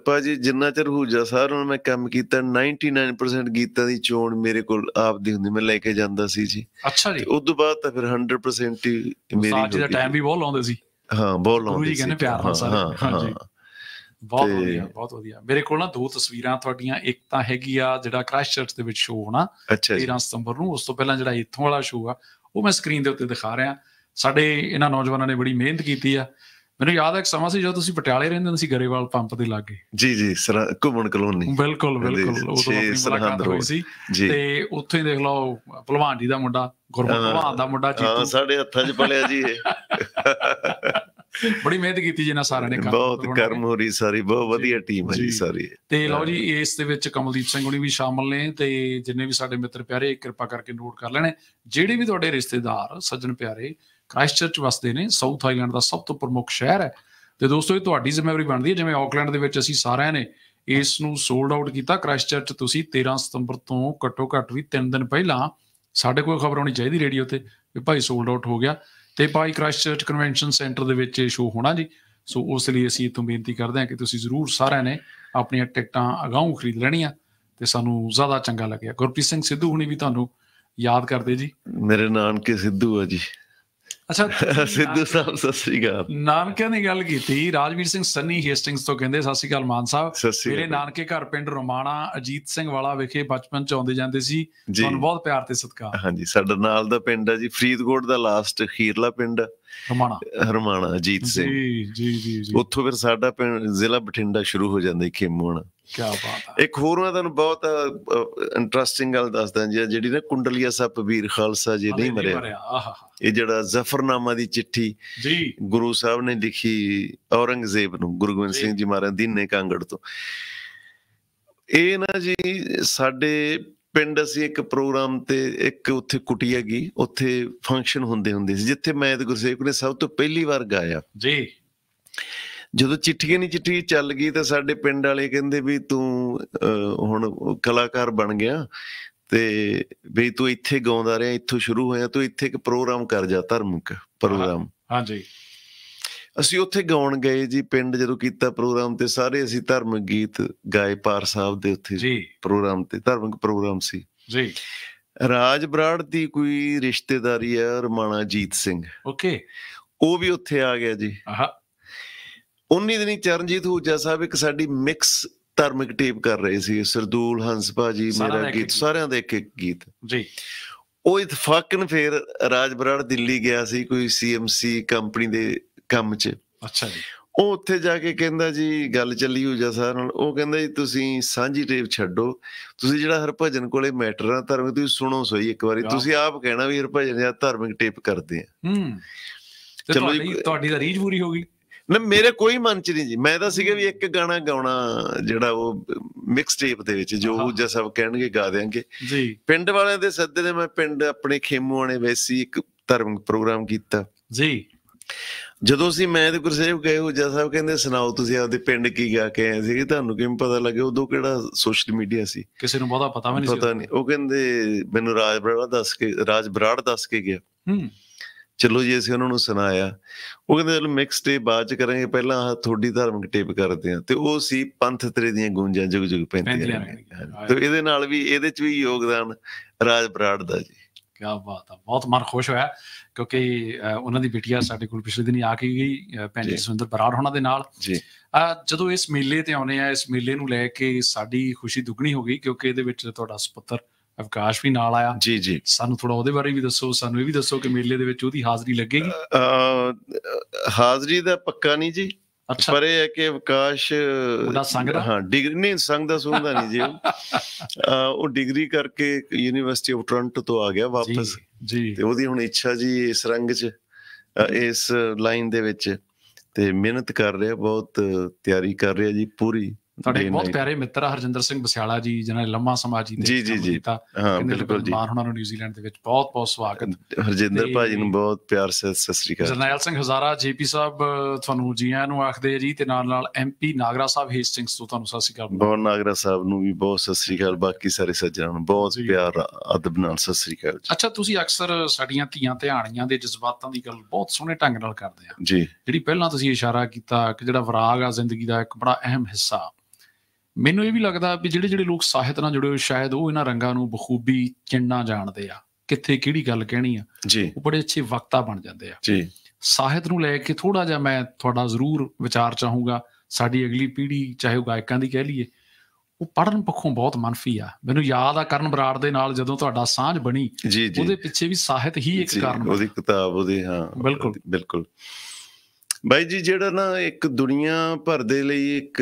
Speaker 2: ਭਾਜੀ ਜਿੰਨਾ ਚਿਰ ਹੂਜਾ ਸਰ ਉਹਨਾਂ ਮੈਂ ਕੰਮ ਕੀਤਾ 99% ਗੀਤਾਂ ਦੀ ਚੋਣ ਮੇਰੇ ਕੋਲ ਆਪ ਦੀ ਹੁੰਦੀ ਮੈਂ ਲੈ ਕੇ ਜਾਂਦਾ ਸੀ ਜੀ ਅੱਛਾ ਜੀ ਉਸ ਤੋਂ ਬਾਅਦ ਤਾਂ ਫਿਰ 100% ਹੀ ਮੇਰੀ ਸਾਜ ਦਾ ਟਾਈਮ ਵੀ ਬਹੁਤ ਲਾਉਂਦੇ ਸੀ ਹਾਂ ਬਹੁਤ ਲਾਉਂਦੇ ਸੀ ਜੀ ਕਹਿੰਦੇ ਪਿਆਰ ਨਾਲ ਸਾਰੇ ਹਾਂ ਜੀ ਬਹੁਤ ਵਧੀਆ
Speaker 1: ਬਹੁਤ ਵਧੀਆ ਮੇਰੇ ਕੋਲ ਨਾ ਦੋ ਤਸਵੀਰਾਂ ਤੁਹਾਡੀਆਂ ਇੱਕ ਤਾਂ ਹੈਗੀ ਆ ਜਿਹੜਾ ਕ੍ਰੈਸ਼ ਚਰਚ ਦੇ ਵਿੱਚ ਸ਼ੋਅ ਹੋਣਾ 13 ਸਤੰਬਰ ਨੂੰ ਉਸ ਤੋਂ ਪਹਿਲਾਂ ਜਿਹੜਾ ਇੱਥੋਂ ਵਾਲਾ ਸ਼ੋਅ ਆ ਉਹ ਮੈਂ ਸਕਰੀਨ ਦੇ ਉੱਤੇ ਦਿਖਾ ਰਿਹਾ ਸਾਡੇ ਇਹਨਾਂ ਨੌਜਵਾਨਾਂ ਨੇ ਬੜੀ ਮਿਹਨਤ ਕੀਤੀ ਆ ਮੈਨੂੰ ਯਾਦ ਹੈ ਇੱਕ ਸਮਾਂ ਸੀ ਜਦੋਂ ਤੁਸੀਂ ਪਟਿਆਲੇ ਰਹਿੰਦੇ ਹੁੰਦੇ ਸੀ ਗਰੇਵਾਲ ਪੰਪ ਦੇ ਲਾਗੇ
Speaker 2: ਜੀ ਜੀ ਸਰ ਘੁੰਮਣ ਕਲੋਨੀ ਬਿਲਕੁਲ ਬਿਲਕੁਲ ਉਦੋਂ ਆਪਣੀ ਮੁਲਾਕਾਤ ਹੋਈ ਸੀ ਤੇ
Speaker 1: ਉੱਥੇ ਹੀ ਦੇਖ ਲਓ ਪਹਿਲਵਾਨ ਜੀ ਦਾ ਮੁੰਡਾ
Speaker 2: ਗੁਰਮੁਖ ਦਾ ਮੁੰਡਾ ਜੀ ਸਾਡੇ ਹੱਥਾਂ 'ਚ ਪਲਿਆ ਜੀ ਇਹ ਬੜੀ ਮਿਹਨਤ ਕੀਤੀ ਜੀ ਸਾਰਿਆਂ ਨੇ ਬਹੁਤ ਕਰਮ ਹੋ ਰਹੀ ਸਾਰੀ ਬਹੁਤ ਵਧੀਆ ਟੀਮ ਹੈ ਜੀ ਸਾਰੀ
Speaker 1: ਤੇ ਲਓ ਜੀ ਇਸ ਦੇ ਵਿੱਚ ਕਮਲਦੀਪ ਸਿੰਘ ਹੁਣੀ ਵੀ ਸ਼ਾਮਲ ਨੇ ਤੇ ਜਿੰਨੇ ਵੀ ਸਾਡੇ ਮਿੱਤਰ ਪਿਆਰੇ ਕਿਰਪਾ ਕਰਕੇ ਨੋਟ ਕਰ ਲੈਣੇ ਜਿਹੜੇ ਵੀ ਤੁਹਾਡੇ ਰਿਸ਼ਤੇਦਾਰ ਸੱਜਣ ਪਿਆਰੇ ਕ੍ਰਾਈਸਟਚਰਚ ਵਸਦੇ ਨੇ ਸਾਊਥ ਆਈਲੈਂਡ ਦਾ ਸਭ ਤੋਂ ਪ੍ਰਮੁੱਖ ਸ਼ਹਿਰ ਹੈ ਤੇ ਦੋਸਤੋ ਇਹ ਤੁਹਾਡੀ ਜ਼ਿੰਮੇਵਾਰੀ ਬਣਦੀ ਹੈ ਜਿਵੇਂ ਆਕਲੈਂਡ ਦੇ ਵਿੱਚ ਅਸੀਂ ਸਾਰਿਆਂ ਨੇ ਇਸ ਨੂੰ ਸੋਲਡ ਆਊਟ ਕੀਤਾ ਕ੍ਰਾਈਸਟਚਰਚ ਤੁਸੀਂ 13 ਸਤੰਬਰ ਤੋਂ ਘੱਟੋ ਘੱਟ ਵੀ 3 ਦਿਨ ਪਹਿਲਾਂ ਸਾਡੇ ਕੋਲ ਖਬਰ ਆਉਣੀ ਚਾਹੀਦੀ ਰੇਡੀਓ ਤੇ ਵੀ ਭਾਈ ਸੋਲਡ ਆਊਟ ਹੋ ਗਿਆ ਤੇ ਭਾਈ ਕ੍ਰਾਈਸਟ ਚਰਚ ਕਨਵੈਨਸ਼ਨ ਸੈਂਟਰ ਦੇ ਵਿੱਚ ਇਹ ਹੋਣਾ ਜੀ ਸੋ ਉਸ ਲਈ ਅਸੀਂ ਤੁਹਾਨੂੰ ਬੇਨਤੀ ਕਰਦੇ ਹਾਂ ਕਿ ਤੁਸੀਂ ਜ਼ਰੂਰ ਸਾਰਿਆਂ ਨੇ ਆਪਣੀਆਂ ਟਿਕਟਾਂ ਅਗਾਊਂ ਖਰੀਦ ਲੈਣੀਆਂ ਤੇ ਸਾਨੂੰ ਜ਼ਿਆਦਾ ਚੰਗਾ ਲੱਗਿਆ ਗੁਰਪ੍ਰੀਤ ਸਿੰਘ ਸਿੱਧੂ ਹੁਣੀ ਵੀ ਤੁਹਾਨੂੰ ਯਾਦ ਕਰਦੇ ਜੀ
Speaker 2: ਮੇਰੇ ਨਾਨਕੇ ਸਿੱਧੂ ਆ ਜੀ ਅੱਛਾ ਸਿੱਧੂ ਸਾਹਿਬ ਸਤਿ ਸ੍ਰੀ ਅਕਾਲ
Speaker 1: ਨਾਨਕਿਆਂ ਦੀ ਗੱਲ ਕੀਤੀ ਰਾਜਵੀਰ ਸਿੰਘ ਸੰਨੀ ਹੇਸਟਿੰਗਸ ਤੋਂ ਕਹਿੰਦੇ ਸਤਿ ਸ੍ਰੀ ਅਕਾਲ ਮਾਨ ਸਾਹਿਬ ਮੇਰੇ ਨਾਨਕੇ ਘਰ ਪਿੰਡ ਰੋਮਾਣਾ
Speaker 2: ਅਜੀਤ ਸਿੰਘ ਵਾਲਾ ਵਿਖੇ ਬਚਪਨ ਚ ਆਉਂਦੇ ਜਾਂਦੇ ਸੀ ਤੁਹਾਨੂੰ ਬਹੁਤ ਪਿਆਰ ਤੇ ਸਤਿਕਾਰ ਹਾਂਜੀ ਸਾਡੇ ਨਾਲ ਦਾ ਪਿੰਡ ਹੈ ਜੀ ਫਰੀਦਕੋਟ ਦਾ ਲਾਸਟ ਖੀਰਲਾ ਪਿੰਡ ਰਮਾਣਾ ਰਮਾਣਾ ਅਜੀਤ ਸਿੰਘ ਜੀ ਜੀ ਜੀ ਉੱਥੋਂ ਫਿਰ ਸਾਡਾ ਪਿੰਡ ਜ਼ਿਲ੍ਹਾ ਬਠਿੰਡਾ ਸ਼ੁਰੂ ਹੋ ਜਾਂਦਾ ਹੈ ਖੇਮੂਣ ਕੀ ਬਾਤ ਹੈ ਇੱਕ ਹੋਰ ਮੈਂ ਤੁਹਾਨੂੰ ਬਹੁਤ ਇੰਟਰਸਟਿੰਗ ਗੱਲ ਦੱਸਦਾ ਜੀ ਜਿਹੜੀ ਨਾ ਕੁੰਡਲੀਆ ਸਾਹਿਬ ਵੀਰ ਖਾਲਸਾ ਜੀ ਨਹੀਂ ਮਰਿਆ ਇਹ ਜਿਹੜਾ ਜ਼ਫਰਨਾਮਾ ਦੀ ਚਿੱਠੀ ਜੀ ਗੁਰੂ ਸਾਹਿਬ ਨੇ ਲਿਖੀ ਔਰੰਗਜ਼ੇਬ ਨੂੰ ਗੁਰੂ ਗੋਬਿੰਦ ਸਿੰਘ ਜੀ ਮਹਾਰਾਜ ਦੀਨੇ ਕਾਂਗੜ ਤੋਂ ਇਹ ਨਾ ਜੀ ਸਾਡੇ ਪਿੰਡ ਅਸੀਂ ਇੱਕ ਪ੍ਰੋਗਰਾਮ ਤੇ ਇੱਕ ਉੱਥੇ ਕੁਟੀਆ ਗਈ ਉੱਥੇ ਫੰਕਸ਼ਨ ਹੁੰਦੇ ਹੁੰਦੇ ਸੀ ਜਿੱਥੇ ਮੈਂ ਤੇ ਗੁਰਸੇਵਕ ਨੇ ਸਭ ਤੋਂ ਪਹਿਲੀ ਵਾਰ ਗਾਇਆ ਜੀ ਜਦੋਂ ਚਿੱਠੀ ਨਹੀਂ ਚਿੱਠੀ ਚੱਲ ਗਈ ਤਾਂ ਸਾਡੇ ਪਿੰਡ ਵਾਲੇ ਕਹਿੰਦੇ ਵੀ ਤੂੰ ਹੁਣ ਕਲਾਕਾਰ ਬਣ ਗਿਆ ਤੇ ਵੀ ਤੂੰ ਇੱਥੇ ਗਾਉਂਦਾ ਰਿਹਾ ਇੱਥੋਂ ਸ਼ੁਰੂ ਹੋਇਆ ਤੂੰ ਇੱਥੇ ਇੱਕ ਪ੍ਰੋਗਰਾਮ ਕਰ ਜਾ ਧਰਮਿਕ ਪ੍ਰੋਗਰਾਮ ਹਾਂਜੀ ਅਸੀਂ ਉੱਥੇ ਗਾਉਣ ਗਏ ਜੀ ਪਿੰਡ ਜਦੋਂ ਕੀਤਾ ਪ੍ਰੋਗਰਾਮ ਤੇ ਸਾਰੇ ਅਸੀਂ ਧਰਮ ਗੀਤ ਗਾਏ ਪਾਰ ਸਾਹਿਬ ਦੇ ਉੱਥੇ ਜੀ ਪ੍ਰੋਗਰਾਮ ਤੇ ਧਰਮਿਕ ਪ੍ਰੋਗਰਾਮ ਸੀ ਜੀ ਰਾਜ ਬਰਾੜ ਦੀ ਕੋਈ ਰਿਸ਼ਤੇਦਾਰੀ ਹੈ ਰਮਾਣਾ ਜੀਤ ਸਿੰਘ ਓਕੇ ਉਹ ਵੀ ਉੱਥੇ ਆ ਗਿਆ ਜੀ ਆਹ 19 ਦਿਨੀ ਚਰਨਜੀਤ ਹੂਜਾ ਸਾਹਿਬ ਇੱਕ ਸਾਡੀ ਮਿਕਸ ਧਰਮਿਕ ਟੇਪ ਕਰ ਰਹੇ ਸੀ ਸਰਦੂਲ ਹੰਸ ਭਾਜੀ ਮੇਰਾ ਗੀਤ ਸਾਰਿਆਂ ਦੇ ਇੱਕ ਇੱਕ ਗੀਤ ਜੀ ਉਹ ਇਤਫਾਕਨ ਫੇਰ ਰਾਜ ਬਰਾੜ ਦਿੱਲੀ ਗਿਆ ਸੀ ਕੋਈ ਸੀਐਮਸੀ ਕੰਪਨੀ ਦੇ ਕੰਮ 'ਚ ਅੱਛਾ ਜੀ ਉਹ ਉੱਥੇ ਜਾ ਕੇ ਕਹਿੰਦਾ ਜੀ ਗੱਲ ਚੱਲੀ ਹੋ ਜਾ ਸਰ ਨਾਲ ਉਹ ਕਹਿੰਦਾ ਜੀ ਤੁਸੀਂ ਸਾਂਝੀ ਟੇਪ ਛੱਡੋ ਤੁਸੀਂ ਜਿਹੜਾ ਹਰਭਜਨ ਕੋਲੇ ਮੈਟਰ ਆ ਧਰਮ ਤੁਸੀਂ ਸੁਣੋ ਸੋਈ ਇੱਕ ਵਾਰੀ ਤੁਸੀਂ ਆਪ ਕਹਿਣਾ ਵੀ ਹਰਭਜਨ ਜਾਂ ਧਾਰਮਿਕ ਟੇਪ ਕਰਦੇ ਆ ਹੂੰ ਚਲੋ ਜੀ ਤੁਹਾਡੀ ਤਾਂ ਰੀਝ ਪੂਰੀ ਹੋ ਗਈ ਨਾ ਮੇਰੇ ਕੋਈ ਮਨ ਚ ਨਹੀਂ ਜੀ ਮੈਂ ਤਾਂ ਸੀਗਾ ਵੀ ਇੱਕ ਗਾਣਾ ਗਾਉਣਾ ਜਿਹੜਾ ਉਹ ਮਿਕਸ ਟੇਪ ਦੇ ਵਿੱਚ ਜੋ ਉਹ ਸਭ ਕਹਿਣਗੇ ਗਾ ਦੇਾਂਗੇ ਜੀ ਪਿੰਡ ਵਾਲਿਆਂ ਦੇ ਸੱਦੇ ਦੇ ਮੈਂ ਪਿੰਡ ਆਪਣੇ ਖੇਮੂ ਆਣੇ ਵੈਸੀ ਇੱਕ ਧਾਰਮਿਕ ਪ੍ਰੋਗਰਾਮ ਕੀਤਾ ਜੀ ਜਦੋਂ ਅਸੀਂ ਮੈਂ ਤੇ ਗੁਰਸੇਵ ਗਏ ਉਹ ਜੱਜ ਸਾਹਿਬ ਕਹਿੰਦੇ ਸੁਣਾਓ ਤੁਸੀਂ ਆਪਦੇ ਪਿੰਡ ਕੀ ਗਾ ਕੇ ਆਏ ਸੀ ਤੁਹਾਨੂੰ ਕਿਵੇਂ ਪਤਾ ਲੱਗਿਆ ਉਦੋਂ ਕਿਹੜਾ ਸੋਸ਼ਲ ਮੀਡੀਆ ਸੀ ਕਿਸੇ ਨੂੰ ਬਹੁਤਾ ਪਤਾ ਵੀ ਨਹੀਂ ਸੀ ਪਤਾ ਨਹੀਂ ਉਹ ਕਹਿੰਦੇ ਮੈਨੂੰ ਰਾਜ ਬਰਾੜ ਦੱਸ ਕੇ ਰਾਜ ਬਰਾੜ ਦੱਸ ਕੇ ਗਿਆ ਹੂੰ ਚਲੋ ਜੀ ਅਸੀਂ ਉਹਨਾਂ ਨੂੰ ਸੁਣਾਇਆ ਉਹ ਕਹਿੰਦੇ ਚਲੋ ਮਿਕਸ ਟੇਪ ਬਾਅਦ ਚ ਕਰਾਂਗੇ ਪਹਿਲਾਂ ਥੋੜੀ ਧਾਰਮਿਕ ਟੇਪ ਕਰਦੇ ਆ ਤੇ ਉਹ ਸੀ ਪੰਥ ਤਰੇ ਦੀਆਂ ਗੂੰਜਾਂ ਜੁਗ ਜੁਗ ਪੈਂਦੀਆਂ ਤੇ ਇਹਦੇ ਨਾਲ ਵੀ ਇਹਦੇ ਚ ਵੀ ਯੋਗਦਾਨ ਰਾਜ ਬਰਾੜ ਦਾ ਜੀ
Speaker 1: ਕਿਆ ਬਾਤ ਆ ਬਹੁਤ ਮਨ ਖੁਸ਼ ਹੋਇਆ ਕਿਉਂਕਿ ਉਹਨਾਂ ਦੀ ਬਿਟੀਆ ਸਾਡੇ ਕੋਲ ਪਿਛਲੇ ਦਿਨ ਹੀ ਆ ਕੇ ਗਈ ਭੈਣ ਜੀ ਸੁੰਦਰ ਬਰਾੜ ਹੋਣਾ ਦੇ ਨਾਲ ਜੀ ਜਦੋਂ ਇਸ ਮੇਲੇ ਤੇ ਆਉਨੇ ਆ ਇਸ ਮੇਲੇ ਨੂੰ ਲੈ ਕੇ ਸਾਡੀ ਖੁਸ਼ੀ ਦੁੱਗਣੀ ਹੋ ਗਈ ਕਿਉਂਕਿ ਇਹਦੇ ਵਿੱਚ ਤੁਹਾਡਾ ਸੁਪੁੱਤਰ ਅਵਕਾਸ਼ ਵੀ ਨਾਲ ਆਇਆ ਜੀ ਜੀ ਸਾਨੂੰ ਥੋੜਾ ਉਹਦੇ ਬਾਰੇ ਵੀ ਦੱਸੋ
Speaker 2: ਸਾਨੂੰ ਇਹ ਵੀ ਦੱਸੋ ਕਿ ਮੇਲੇ ਦੇ ਵਿੱਚ ਉਹਦੀ ਹਾਜ਼ਰੀ ਲੱਗੇਗੀ ਹਾਜ਼ਰੀ ਦਾ ਪੱਕਾ ਨਹੀਂ ਜੀ ਅੱਛਾ ਪਰ ਇਹ ਹੈ ਕਿ ਵਿਕਾਸ ਉਹਦਾ ਸੰਗ ਦਾ ਹਾਂ ਡਿਗਰੀ ਨਹੀਂ ਸੰਗ ਦਾ ਸੁਣਦਾ ਨਹੀਂ ਜੀ ਉਹ ਡਿਗਰੀ ਕਰਕੇ ਯੂਨੀਵਰਸਿਟੀ ਆਫ ਟੋਰਾਂਟੋ ਤੋਂ ਆ ਗਿਆ ਵਾਪਸ ਜੀ ਤੇ ਉਹਦੀ ਹੁਣ ਇੱਛਾ ਜੀ ਇਸ ਰੰਗ 'ਚ ਇਸ ਲਾਈਨ ਦੇ ਵਿੱਚ ਤੇ ਮਿਹਨਤ ਕਰ ਰਿਹਾ ਬਹੁਤ ਤਿਆਰੀ ਕਰ ਰਿਹਾ ਜੀ ਪੂਰੀ ਤੁਹਾਡੇ ਬਹੁਤ ਪਿਆਰੇ
Speaker 1: ਮਿੱਤਰ ਹਰਜਿੰਦਰ ਸਿੰਘ ਬਸਿਆਲਾ ਜੀ ਜਿਨ੍ਹਾਂ ਨੇ ਲੰਮਾ ਸਮਾਂ ਜੀ ਦੇ ਜੀ ਜੀ ਹਾਂ ਬਿਲਕੁਲ ਜੀ ਮਾਰ ਹੁਣਾਂ ਨੂੰ ਨਿਊਜ਼ੀਲੈਂਡ ਦੇ ਵਿੱਚ ਬਹੁਤ ਬਹੁਤ ਸਵਾਗਤ
Speaker 2: ਹਰਜਿੰਦਰ ਭਾਜੀ ਨੂੰ ਬਹੁਤ ਪਿਆਰ ਸਤਿ ਸ੍ਰੀ ਅਕਾਲ
Speaker 1: ਜਰਨੈਲ ਸਿੰਘ ਹਜ਼ਾਰਾ ਜੀਪੀ ਸਾਹਿਬ ਤੁਹਾਨੂੰ ਜੀ ਆਇਆਂ ਨੂੰ ਆਖਦੇ ਜੀ ਤੇ ਨਾਲ ਨਾਲ ਐਮਪੀ ਨਾਗਰਾ ਸਾਹਿਬ ਹੇਸਟਿੰਗਸ ਤੋਂ ਤੁਹਾਨੂੰ ਸਤਿ ਸ੍ਰੀ ਅਕਾਲ
Speaker 2: ਬਹੁਤ ਨਾਗਰਾ ਸਾਹਿਬ ਨੂੰ ਵੀ ਬਹੁਤ ਸਤਿ ਸ੍ਰੀ ਅਕਾਲ ਬਾਕੀ ਸਾਰੇ ਸੱਜਣਾਂ ਨੂੰ ਬਹੁਤ ਪਿਆਰ ਅਦਬ ਨਾਲ ਸਤਿ ਸ੍ਰੀ ਅਕਾਲ
Speaker 1: ਜੀ ਅੱਛਾ ਤੁਸੀਂ ਅਕਸਰ ਸਾਡੀਆਂ ਧੀਆਂ ਤੇ ਆਣੀਆਂ ਦੇ ਜਜ਼ਬਾਤਾਂ ਦੀ ਗੱਲ ਬਹੁਤ ਸੋਹਣੇ ਢੰਗ ਨਾਲ ਕਰਦੇ
Speaker 2: ਆ ਜੀ ਜਿਹੜੀ ਪਹਿਲਾਂ ਤੁਸੀਂ ਇਸ਼ਾਰਾ
Speaker 1: ਕੀਤਾ ਕਿ ਜਿਹੜਾ ਵਿਰਾਗ ਆ ਜ਼ਿੰਦਗੀ ਦਾ ਇੱਕ ਬੜਾ ਅਹਿਮ ਹਿੱਸਾ ਮੈਨੂੰ ਇਹ ਵੀ ਲੱਗਦਾ ਵੀ ਜਿਹੜੇ ਜਿਹੜੇ ਲੋਕ ਸਾਹਿਤ ਨਾਲ ਜੁੜੇ ਹੋਏ ਸ਼ਾਇਦ ਉਹ ਇਹਨਾਂ ਰੰਗਾਂ ਨੂੰ ਬਖੂਬੀ ਚਿੰਨਾ ਜਾਣਦੇ ਆ ਕਿੱਥੇ ਕਿਹੜੀ ਗੱਲ ਕਹਿਣੀ ਆ ਜੀ ਉਹ ਬੜੇ ਅੱਛੇ ਵਕਤਾ ਬਣ ਜਾਂਦੇ ਆ ਜੀ ਸਾਹਿਤ ਨੂੰ ਲੈ ਕੇ ਥੋੜਾ ਜਿਹਾ ਮੈਂ ਤੁਹਾਡਾ ਜ਼ਰੂਰ ਵਿਚਾਰ ਚਾਹੂੰਗਾ ਸਾਡੀ ਅਗਲੀ ਪੀੜ੍ਹੀ ਚਾਹੇ ਗਾਇਕਾਂ ਦੀ ਕਹਿ ਲਈਏ ਉਹ ਪੜਨ ਪੱਖੋਂ ਬਹੁਤ ਮੰਨਫੀ ਆ ਮੈਨੂੰ ਯਾਦ ਆ ਕਰਨ ਬਰਾੜ ਦੇ ਨਾਲ ਜਦੋਂ ਤੁਹਾਡਾ ਸਾਂਝ ਬਣੀ ਉਹਦੇ ਪਿੱਛੇ ਵੀ ਸਾਹਿਤ
Speaker 2: ਹੀ ਇੱਕ ਕਾਰਨ ਉਹਦੀ ਕਿਤਾਬ ਉਹਦੀ ਹਾਂ ਬਿਲਕੁਲ ਬਿਲਕੁਲ ਬਾਈ ਜੀ ਜਿਹੜਾ ਨਾ ਇੱਕ ਦੁਨੀਆ ਭਰ ਦੇ ਲਈ ਇੱਕ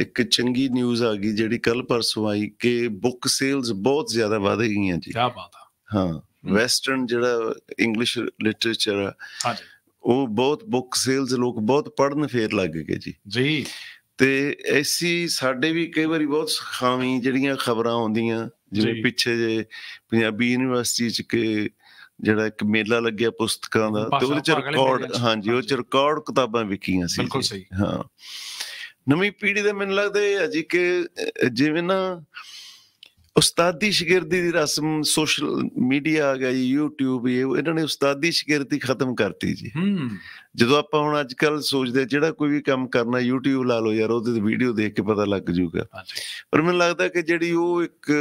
Speaker 2: ਇੱਕ ਚੰਗੀ ਨਿਊਜ਼ ਆ ਗਈ ਜਿਹੜੀ ਕੱਲ ਪਰਸੋਂ ਆਈ ਕਿ ਬੁੱਕ ਸੇਲਸ ਬਹੁਤ ਜ਼ਿਆਦਾ ਵਧ ਗਈਆਂ ਜੀ ਕੀ ਬਾਤ ਆ ਹਾਂ ਵੈਸਟਰਨ ਜਿਹੜਾ ਇੰਗਲਿਸ਼ ਲਿਟਰੇਚਰ ਆ ਹਾਂਜੀ ਉਹ ਬਹੁਤ ਬੁੱਕ ਸੇਲਸ ਲੋਕ ਬਹੁਤ ਪੜਨ ਫੇਰ ਲੱਗ ਗਏ ਜੀ ਜੀ ਤੇ ਐਸੀ ਸਾਡੇ ਵੀ ਕਈ ਵਾਰੀ ਬਹੁਤ ਖਾਮੀ ਜਿਹੜੀਆਂ ਖਬਰਾਂ ਆਉਂਦੀਆਂ ਜਿਵੇਂ ਪਿੱਛੇ ਜੇ ਪੰਜਾਬੀ ਯੂਨੀਵਰਸਿਟੀ ਚ ਕੇ ਜਿਹੜਾ ਇੱਕ ਮੇਲਾ ਲੱਗਿਆ ਪੁਸਤਕਾਂ ਦਾ ਤੇ ਉਹਦੇ ਚ ਰਿਕਾਰਡ ਹਾਂਜੀ ਉਹ ਚ ਰਿਕਾਰਡ ਕਿਤਾਬਾਂ ਵਿਕੀਆਂ ਸੀ ਬਿਲਕੁਲ ਸਹੀ ਹਾਂ ਨਵੀਂ ਪੀੜ੍ਹੀ ਦੇ ਮੈਨੂੰ ਲੱਗਦਾ ਹੈ ਜੀ ਕਿ ਜਿਵੇਂ ਨਾ ਉਸਤਾਦੀ ਸ਼ਾਗਿਰਦੀ ਦੀ ਰਸਮ ਸੋਸ਼ਲ ਮੀਡੀਆ ਆ ਗਿਆ YouTube ਇਹ ਇਹਨਾਂ ਨੇ ਉਸਤਾਦੀ ਸ਼ਾਗਿਰਦੀ ਖਤਮ ਕਰਤੀ ਜੀ ਹੂੰ ਜਦੋਂ ਆਪਾਂ ਹੁਣ ਅੱਜ ਕੱਲ ਸੋਚਦੇ ਜਿਹੜਾ ਕੋਈ ਵੀ ਕੰਮ ਕਰਨਾ YouTube ਲਾ ਲਓ ਯਾਰ ਉਹਦੇ ਤੇ ਵੀਡੀਓ ਦੇਖ ਕੇ ਪਤਾ ਲੱਗ ਜੂਗਾ ਪਰ ਮੈਨੂੰ ਲੱਗਦਾ ਕਿ ਜਿਹੜੀ ਉਹ ਇੱਕ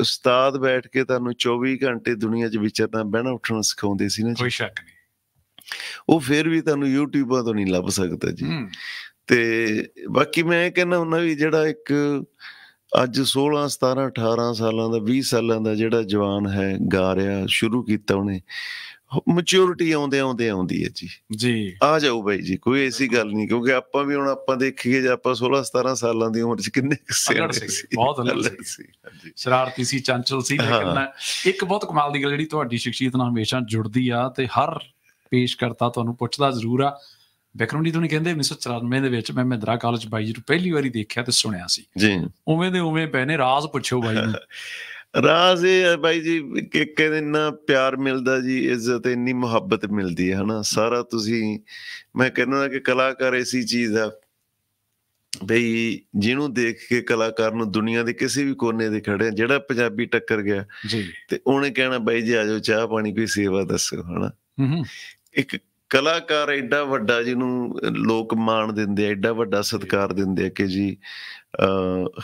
Speaker 2: ਉਸਤਾਦ ਬੈਠ ਕੇ ਤੁਹਾਨੂੰ 24 ਘੰਟੇ ਦੁਨੀਆ 'ਚ ਵਿਚਰਨਾ ਬਹਿਣਾ ਉੱਠਣਾ ਸਿਖਾਉਂਦੇ ਸੀ ਨਾ ਜੀ ਕੋਈ ਸ਼ੱਕ ਨਹੀਂ ਉਹ ਫਿਰ ਵੀ ਤੁਹਾਨੂੰ YouTube ਤੋਂ ਨਹੀਂ ਲੱਭ ਸਕਦਾ ਜੀ ਤੇ ਬਾਕੀ ਮੈਂ ਕਹਿੰਦਾ ਹੁੰਦਾ ਵੀ ਜਿਹੜਾ ਇੱਕ ਅੱਜ 16 17 18 ਸਾਲਾਂ ਦਾ 20 ਸਾਲਾਂ ਦਾ ਜਿਹੜਾ ਜਵਾਨ ਹੈ ਗਾ ਰਿਹਾ ਸ਼ੁਰੂ ਕੀਤਾ ਉਹਨੇ ਮੈਚਿਓਰਿਟੀ ਆਉਂਦੇ ਆਉਂਦੇ ਆਉਂਦੀ ਹੈ ਜੀ ਜੀ ਆ ਜਾਓ ਬਾਈ ਜੀ ਕੋਈ ਐਸੀ ਗੱਲ ਨਹੀਂ ਕਿਉਂਕਿ ਆਪਾਂ ਵੀ ਹੁਣ ਆਪਾਂ ਦੇਖੀਏ ਜੇ ਆਪਾਂ 16 17 ਸਾਲਾਂ ਦੀ ਉਮਰ 'ਚ ਕਿੰਨੇ ਕਿਸੇ ਬਹੁਤ ਅਲੱਗ ਸੀ
Speaker 1: ਸ਼ਰਾਰਤੀ ਸੀ ਚੰਚਲ ਸੀ ਲੇਕਿਨ ਇੱਕ ਬਹੁਤ ਕਮਾਲ ਦੀ ਗੱਲ ਜਿਹੜੀ ਤੁਹਾਡੀ ਸ਼ਖਸੀਅਤ ਨਾਲ ਹਮੇਸ਼ਾ ਜੁੜਦੀ ਆ ਤੇ ਹਰ ਪੇਸ਼ਕਰਤਾ ਤੁਹਾਨੂੰ ਪੁੱਛਦਾ ਜ਼ਰੂਰ ਆ ਵਿਕਰਮਜੀਤ ਉਹਨੇ ਕਹਿੰਦੇ 1994 ਦੇ ਵਿੱਚ ਮੈਂ ਮਹਿੰਦਰਾ ਕਾਲਜ ਬਾਈ ਜੀ ਨੂੰ ਪਹਿਲੀ ਵਾਰੀ ਦੇਖਿਆ ਤੇ ਸੁਣਿਆ ਸੀ ਜੀ ਉਵੇਂ ਦੇ ਉਵੇਂ ਪੈ ਨੇ ਰਾਜ਼
Speaker 2: ਪੁੱਛੋ ਬਾਈ ਨੂੰ ਰਾਜ਼ ਇਹ ਬਾਈ ਜੀ ਕਿ ਕਹਿੰਦੇ ਇੰਨਾ ਪਿਆਰ ਮਿਲਦਾ ਜੀ ਇੱਜ਼ਤ ਇੰਨੀ ਮੁਹੱਬਤ ਮਿਲਦੀ ਹੈ ਹਨਾ ਸਾਰਾ ਤੁਸੀਂ ਮੈਂ ਕਹਿੰਦਾ ਕਿ ਕਲਾਕਾਰ ਐਸੀ ਚੀਜ਼ ਆ ਬਈ ਜਿਹਨੂੰ ਦੇਖ ਕੇ ਕਲਾਕਾਰ ਨੂੰ ਦੁਨੀਆ ਦੇ ਕਿਸੇ ਵੀ ਕੋਨੇ ਦੇ ਖੜੇ ਜਿਹੜਾ ਪੰਜਾਬੀ ਟੱਕਰ ਗਿਆ ਜੀ ਤੇ ਉਹਨੇ ਕਹਿਣਾ ਬਾਈ ਜੀ ਆਜੋ ਚਾਹ ਪਾਣੀ ਕੋਈ ਸੇਵਾ ਦੱਸੋ ਹਨਾ ਇੱਕ ਕਲਾਕਾਰ ਐਡਾ ਵੱਡਾ ਜਿਹਨੂੰ ਲੋਕ ਮਾਣ ਦਿੰਦੇ ਆ ਐਡਾ ਵੱਡਾ ਸਤਿਕਾਰ ਦਿੰਦੇ ਆ ਕਿ ਜੀ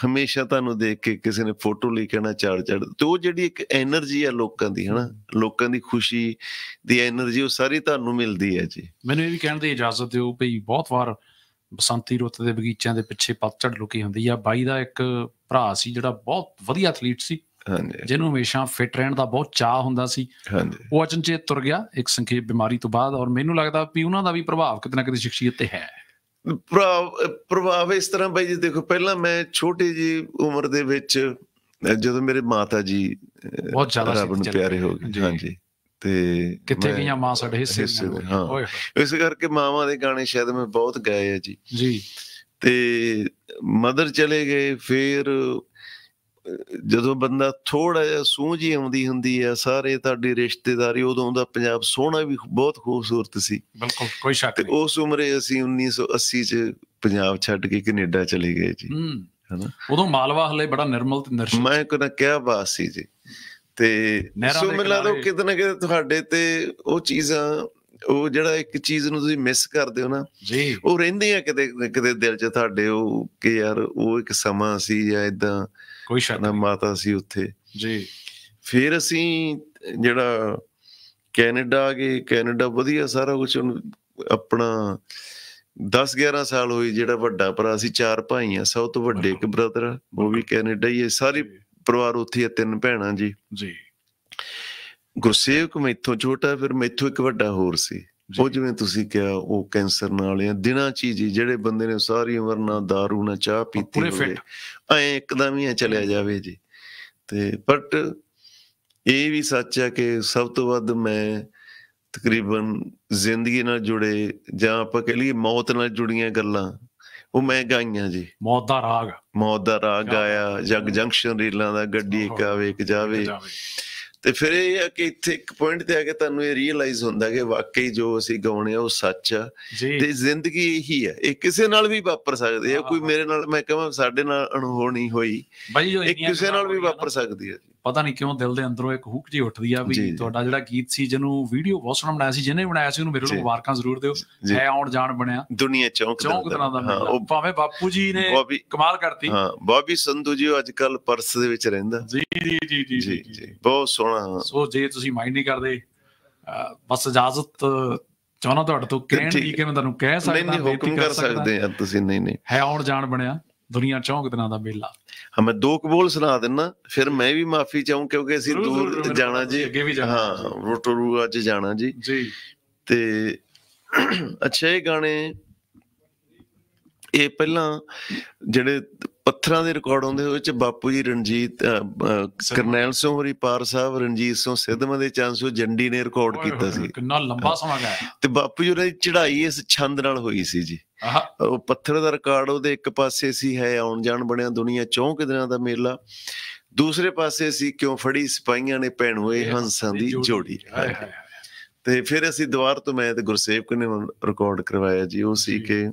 Speaker 2: ਹਮੇਸ਼ਾ ਤੁਹਾਨੂੰ ਦੇਖ ਕੇ ਕਿਸੇ ਨੇ ਫੋਟੋ ਲਈ ਕਹਿਣਾ ਚੜ ਚੜ ਤੇ ਉਹ ਜਿਹੜੀ ਇੱਕ એનર્ਜੀ ਆ ਲੋਕਾਂ ਦੀ ਹਨਾ ਲੋਕਾਂ ਦੀ ਖੁਸ਼ੀ ਦੀ એનર્ਜੀ ਉਹ ਸਾਰੀ ਤੁਹਾਨੂੰ ਮਿਲਦੀ ਹੈ ਜੀ
Speaker 1: ਮੈਨੂੰ ਇਹ ਵੀ ਕਹਿਣ ਦੀ ਇਜਾਜ਼ਤ ਦਿਓ ਭਈ ਬਹੁਤ ਵਾਰ ਬਸੰਤੀ ਰੁੱਤ ਦੇ ਬਗੀਚਿਆਂ ਦੇ ਪਿੱਛੇ ਪਤਝੜ ਲੁਕੀ ਹੁੰਦੀ ਆ ਬਾਈ ਦਾ ਇੱਕ ਭਰਾ ਸੀ ਜਿਹੜਾ ਬਹੁਤ ਵਧੀਆ ਐਥਲੀਟ ਸੀ ਜਿਹਨੂੰ ਹਮੇਸ਼ਾ ਫਿਟ ਰਹਿਣ ਦਾ ਬਹੁਤ ਚਾਹ ਹੁੰਦਾ ਸੀ ਹਾਂਜੀ ਉਹ ਅਚਨਚੇਤ ਤੁਰ ਗਿਆ ਇੱਕ ਸੰਖੇਪ ਬਿਮਾਰੀ ਤੋਂ ਬਾਅਦ ਔਰ ਮੈਨੂੰ ਲੱਗਦਾ ਵੀ ਉਹਨਾਂ ਦਾ ਵੀ ਪ੍ਰਭਾਵ ਕਿਤੇ ਨਾ ਕਿਤੇ ਸ਼ਖਸੀਅਤ ਤੇ ਹੈ
Speaker 2: ਪ੍ਰਭਾਵ ਇਸ ਤਰ੍ਹਾਂ ਬਈ ਜੀ ਦੇਖੋ ਪਹਿਲਾਂ ਮੈਂ ਛੋਟੀ ਜੀ ਉਮਰ ਦੇ ਵਿੱਚ ਜਦੋਂ ਮੇਰੇ ਮਾਤਾ ਜੀ ਬਹੁਤ ਜ਼ਿਆਦਾ ਰੱਬ ਨੂੰ ਪਿਆਰੇ ਹੋ ਗਏ ਹਾਂਜੀ ਤੇ ਕਿੱਥੇ ਗਈਆਂ ਮਾਂ ਸਾਡੇ ਹਿੱਸੇ ਹਾਂ ਇਸ ਕਰਕੇ ਮਾਵਾਂ ਦੇ ਗਾਣੇ ਸ਼ਾਇਦ ਮੈਂ ਬਹੁਤ ਗਾਏ ਆ ਜੀ ਜੀ ਤੇ ਮਦਰ ਚਲੇ ਗਏ ਫਿਰ ਜਦੋਂ ਬੰਦਾ ਥੋੜਾ ਜਿਹਾ ਸੂਝ ਹੀ ਆਉਂਦੀ ਹੁੰਦੀ ਹੈ ਸਾਰੇ ਤੁਹਾਡੀ ਰਿਸ਼ਤੇਦਾਰੀ ਉਦੋਂ ਦਾ ਪੰਜਾਬ ਸੋਹਣਾ ਵੀ ਬਹੁਤ ਖੂਬਸੂਰਤ ਸੀ ਬਿਲਕੁਲ ਕੋਈ ਸ਼ੱਕ ਨਹੀਂ ਉਸ ਉਮਰੇ ਅਸੀਂ 1980 ਚ ਪੰਜਾਬ ਛੱਡ ਕੇ ਕੈਨੇਡਾ ਚਲੇ ਗਏ ਜੀ ਹਨਾ ਉਦੋਂ ਮਾਲਵਾ ਹਲੇ ਬੜਾ ਨਿਰਮਲ ਤੇ ਨਿਰਸ਼ਕ ਮੈਂ ਕਹਿੰਦਾ ਕੀ ਬਾਤ ਸੀ ਜੀ ਤੇ ਸੋ ਮਿਲਾ ਦੋ ਕਿਤਨੇ ਕਿ ਕਿਤੇ ਤੁਹਾਡੇ ਤੇ ਉਹ ਚੀਜ਼ਾਂ ਉਹ ਜਿਹੜਾ ਇੱਕ ਚੀਜ਼ ਨੂੰ ਤੁਸੀਂ ਮਿਸ ਕਰਦੇ ਹੋ ਨਾ ਜੀ ਉਹ ਰਹਿੰਦੇ ਆ ਕਿਤੇ ਕਿਤੇ ਦਿਲ 'ਚ ਤੁਹਾਡੇ ਉਹ ਕਿ ਯਾਰ ਉਹ ਇੱਕ ਸਮਾਂ ਸੀ ਜਾਂ ਇਦਾਂ ਕੋਈ ਸ਼ੱਕ ਨਾ ਮਾਤਾ ਸੀ ਉੱਥੇ ਜੀ ਫਿਰ ਅਸੀਂ ਜਿਹੜਾ ਕੈਨੇਡਾ ਗਏ ਕੈਨੇਡਾ ਵਧੀਆ ਸਾਰਾ ਕੁਝ ਆਪਣਾ 10 11 ਸਾਲ ਹੋਈ ਜਿਹੜਾ ਵੱਡਾ ਭਰਾ ਸੀ ਚਾਰ ਭਾਈ ਆ ਸਭ ਤੋਂ ਵੱਡੇ ਇੱਕ ਬ੍ਰਦਰ ਉਹ ਵੀ ਕੈਨੇਡਾ ਹੀ ਹੈ ਸਾਰੇ ਪਰਿਵਾਰ ਉੱਥੇ ਆ ਤਿੰਨ ਭੈਣਾਂ ਜੀ ਜੀ ਗੁਰਸੇਵਕ ਮੈਥੋਂ ਛੋਟਾ ਫਿਰ ਮੈਥੋਂ ਇੱਕ ਵੱਡਾ ਹੋਰ ਸੀ ਉਹ ਜਿਵੇਂ ਤੁਸੀਂ ਕਿਹਾ ਉਹ ਕੈਂਸਰ ਨਾਲ ਆ ਦਿਨਾਂ ਚ ਜੀ ਜਿਹੜੇ ਬੰਦੇ ਨੇ ਸਾਰੀ ਉਮਰ ਨਾ दारू ਨਾ ਚਾਹ ਪੀਤੀ ਹੋਵੇ ਐ ਇੱਕਦਮ ਹੀ ਚਲਿਆ ਜਾਵੇ ਜੀ ਤੇ ਬਟ ਇਹ ਵੀ ਸੱਚ ਹੈ ਕਿ ਸਭ ਤੋਂ ਵੱਧ ਮੈਂ ਤਕਰੀਬਨ ਜ਼ਿੰਦਗੀ ਨਾਲ ਜੁੜੇ ਜਾਂ ਆਪਾਂ ਕਹ ਲਈਏ ਮੌਤ ਨਾਲ ਜੁੜੀਆਂ ਗੱਲਾਂ ਉਹ ਮੈਂ ਗਾਈਆਂ ਜੀ ਮੌਤ ਦਾ ਰਾਗ ਮੌਤ ਦਾ ਰਾਗ ਆਇਆ ਜਗ ਜੰਕਸ਼ਨ ਰੀਲਾਂ ਦਾ ਗੱਡੀ ਇੱਕ ਆਵੇ ਇੱਕ ਜਾਵੇ ਤੇ ਫਿਰ ਇਹ ਆ ਕਿ ਇੱਥੇ ਇੱਕ ਪੁਆਇੰਟ ਤੇ ਆ ਕੇ ਤੁਹਾਨੂੰ ਇਹ ਰੀਅਲਾਈਜ਼ ਹੁੰਦਾ ਕਿ ਵਾਕਈ ਜੋ ਅਸੀਂ ਗਾਉਣੇ ਆ ਉਹ ਸੱਚ ਆ ਤੇ ਜ਼ਿੰਦਗੀ ਇਹੀ ਆ ਇਹ ਕਿਸੇ ਨਾਲ ਵੀ ਵਾਪਰ ਸਕਦੀ ਆ ਕੋਈ ਮੇਰੇ ਨਾਲ ਮੈਂ ਕਹਾਂ ਸਾਡੇ ਨਾਲ ਅਣਹੋਣੀ ਹੋਈ ਇਹ ਕਿਸੇ ਨਾਲ ਵੀ ਵਾਪਰ ਸਕਦੀ ਆ
Speaker 1: ਪਤਾ ਨਹੀਂ ਕਿਉਂ ਦਿਲ ਦੇ ਅੰਦਰੋਂ ਇੱਕ ਹੂਕ ਜੀ ਉੱਠਦੀ ਆ ਵੀ ਤੁਹਾਡਾ ਜਿਹੜਾ ਗੀਤ ਸੀ ਜਿਹਨੂੰ ਵੀਡੀਓ ਬਹੁਤ ਸੋਹਣਾ ਬਣਾਇਆ ਸੀ ਜਿਹਨੇ ਬਣਾਇਆ ਸੀ ਉਹਨੂੰ ਮੇਰੇ ਨੂੰ ਮੁਬਾਰਕਾਂ ਜ਼ਰੂਰ ਦਿਓ ਹੈ ਆਉਣ ਜਾਣ ਬਣਿਆ
Speaker 2: ਦੁਨੀਆ ਚੌਂਕ
Speaker 1: ਚੌਂਕ ਤਰ੍ਹਾਂ ਦਾ ਉਹ ਭਾਵੇਂ ਬਾਪੂ ਜੀ ਨੇ
Speaker 2: ਕਮਾਲ ਕਰਤੀ ਹਾਂ ਬੋਬੀ ਸੰਧੂ ਜੀ ਅੱਜ ਕੱਲ ਪਰਸ ਦੇ ਵਿੱਚ ਰਹਿੰਦਾ ਜੀ ਜੀ ਜੀ ਜੀ ਜੀ ਬਹੁਤ ਸੋਹਣਾ
Speaker 1: ਸੋ ਜੇ ਤੁਸੀਂ ਮਾਈਂਡ ਨਹੀਂ ਕਰਦੇ ਬਸ ਇਜਾਜ਼ਤ ਚਾਹਣਾ ਤੁਹਾਡੇ ਤੋਂ ਕਹਿਣ ਦੀ ਕਿ ਮੈਂ ਤੁਹਾਨੂੰ ਕਹਿ ਸਕਦਾ ਨਹੀਂ ਹੁਕਮ ਕਰ ਸਕਦੇ ਆ ਤੁਸੀਂ ਨਹੀਂ ਨਹੀਂ ਹੈ ਆਉਣ ਜਾਣ ਬਣਿਆ ਦੁਨੀਆ ਚੌਂਕ ਦਿਨਾਂ ਦਾ ਮੇਲਾ
Speaker 2: ਹਾਂ ਮੈਂ ਦੋ ਕਬੂਲ ਸੁਣਾ ਦਿੰਨਾ ਫਿਰ ਮੈਂ ਵੀ ਮਾਫੀ ਚਾਹੂੰ ਕਿਉਂਕਿ ਅਸੀਂ ਦੂਰ ਜਾਣਾ ਜੀ ਅੱਗੇ ਵੀ ਜਾਣਾ ਹਾਂ ਰੋਟੋਰੂਆ 'ਚ ਜਾਣਾ ਜੀ ਜੀ ਤੇ ਅੱਛਾ ਇਹ ਗਾਣੇ ਇਹ ਪਹਿਲਾਂ ਜਿਹੜੇ ਪੱਥਰਾਂ ਦੇ ਰਿਕਾਰਡ ਹੁੰਦੇ ਉਹ ਚ ਬਾਪੂ ਜੀ ਰਣਜੀਤ ਕਰਨੈਲ ਸਿੰਘ ਹੋਰੀ ਪਾਰ ਸਾਹਿਬ ਰਣਜੀਤ ਸਿੰਘ ਸਿੱਧਮਾ ਦੇ ਚਾਂਸੋ ਜੰਡੀ ਨੇ ਰਿਕਾਰਡ ਕੀਤਾ ਸੀ
Speaker 1: ਕਿੰਨਾ ਲੰਬਾ ਸਮਾਂ ਗਿਆ
Speaker 2: ਤੇ ਬਾਪੂ ਜੀ ਦੀ ਚੜ੍ਹਾਈ ਇਸ ਛੰਦ ਨਾਲ ਹੋਈ ਸੀ ਜੀ ਉਹ ਪੱਥਰ ਦਾ ਰਿਕਾਰਡ ਉਹਦੇ ਇੱਕ ਪਾਸੇ ਸੀ ਹੈ ਆਉਣ ਜਾਣ ਬਣਿਆ ਦੁਨੀਆ ਚੌਂਕ ਦਿਨਾਂ ਦਾ ਮੇਲਾ ਦੂਸਰੇ ਪਾਸੇ ਸੀ ਕਿਉਂ ਫੜੀ ਸਿਪਾਹੀਆਂ ਨੇ ਪੈਣ ਹੋਏ ਹੰਸਾਂ ਦੀ ਜੋੜੀ ਤੇ ਫਿਰ ਅਸੀਂ ਦੁਬਾਰ ਤੋਂ ਮੈਂ ਤੇ ਗੁਰਸੇਵਕ ਨੇ ਰਿਕਾਰਡ ਕਰਵਾਇਆ ਜੀ ਉਹ ਸੀ ਕਿ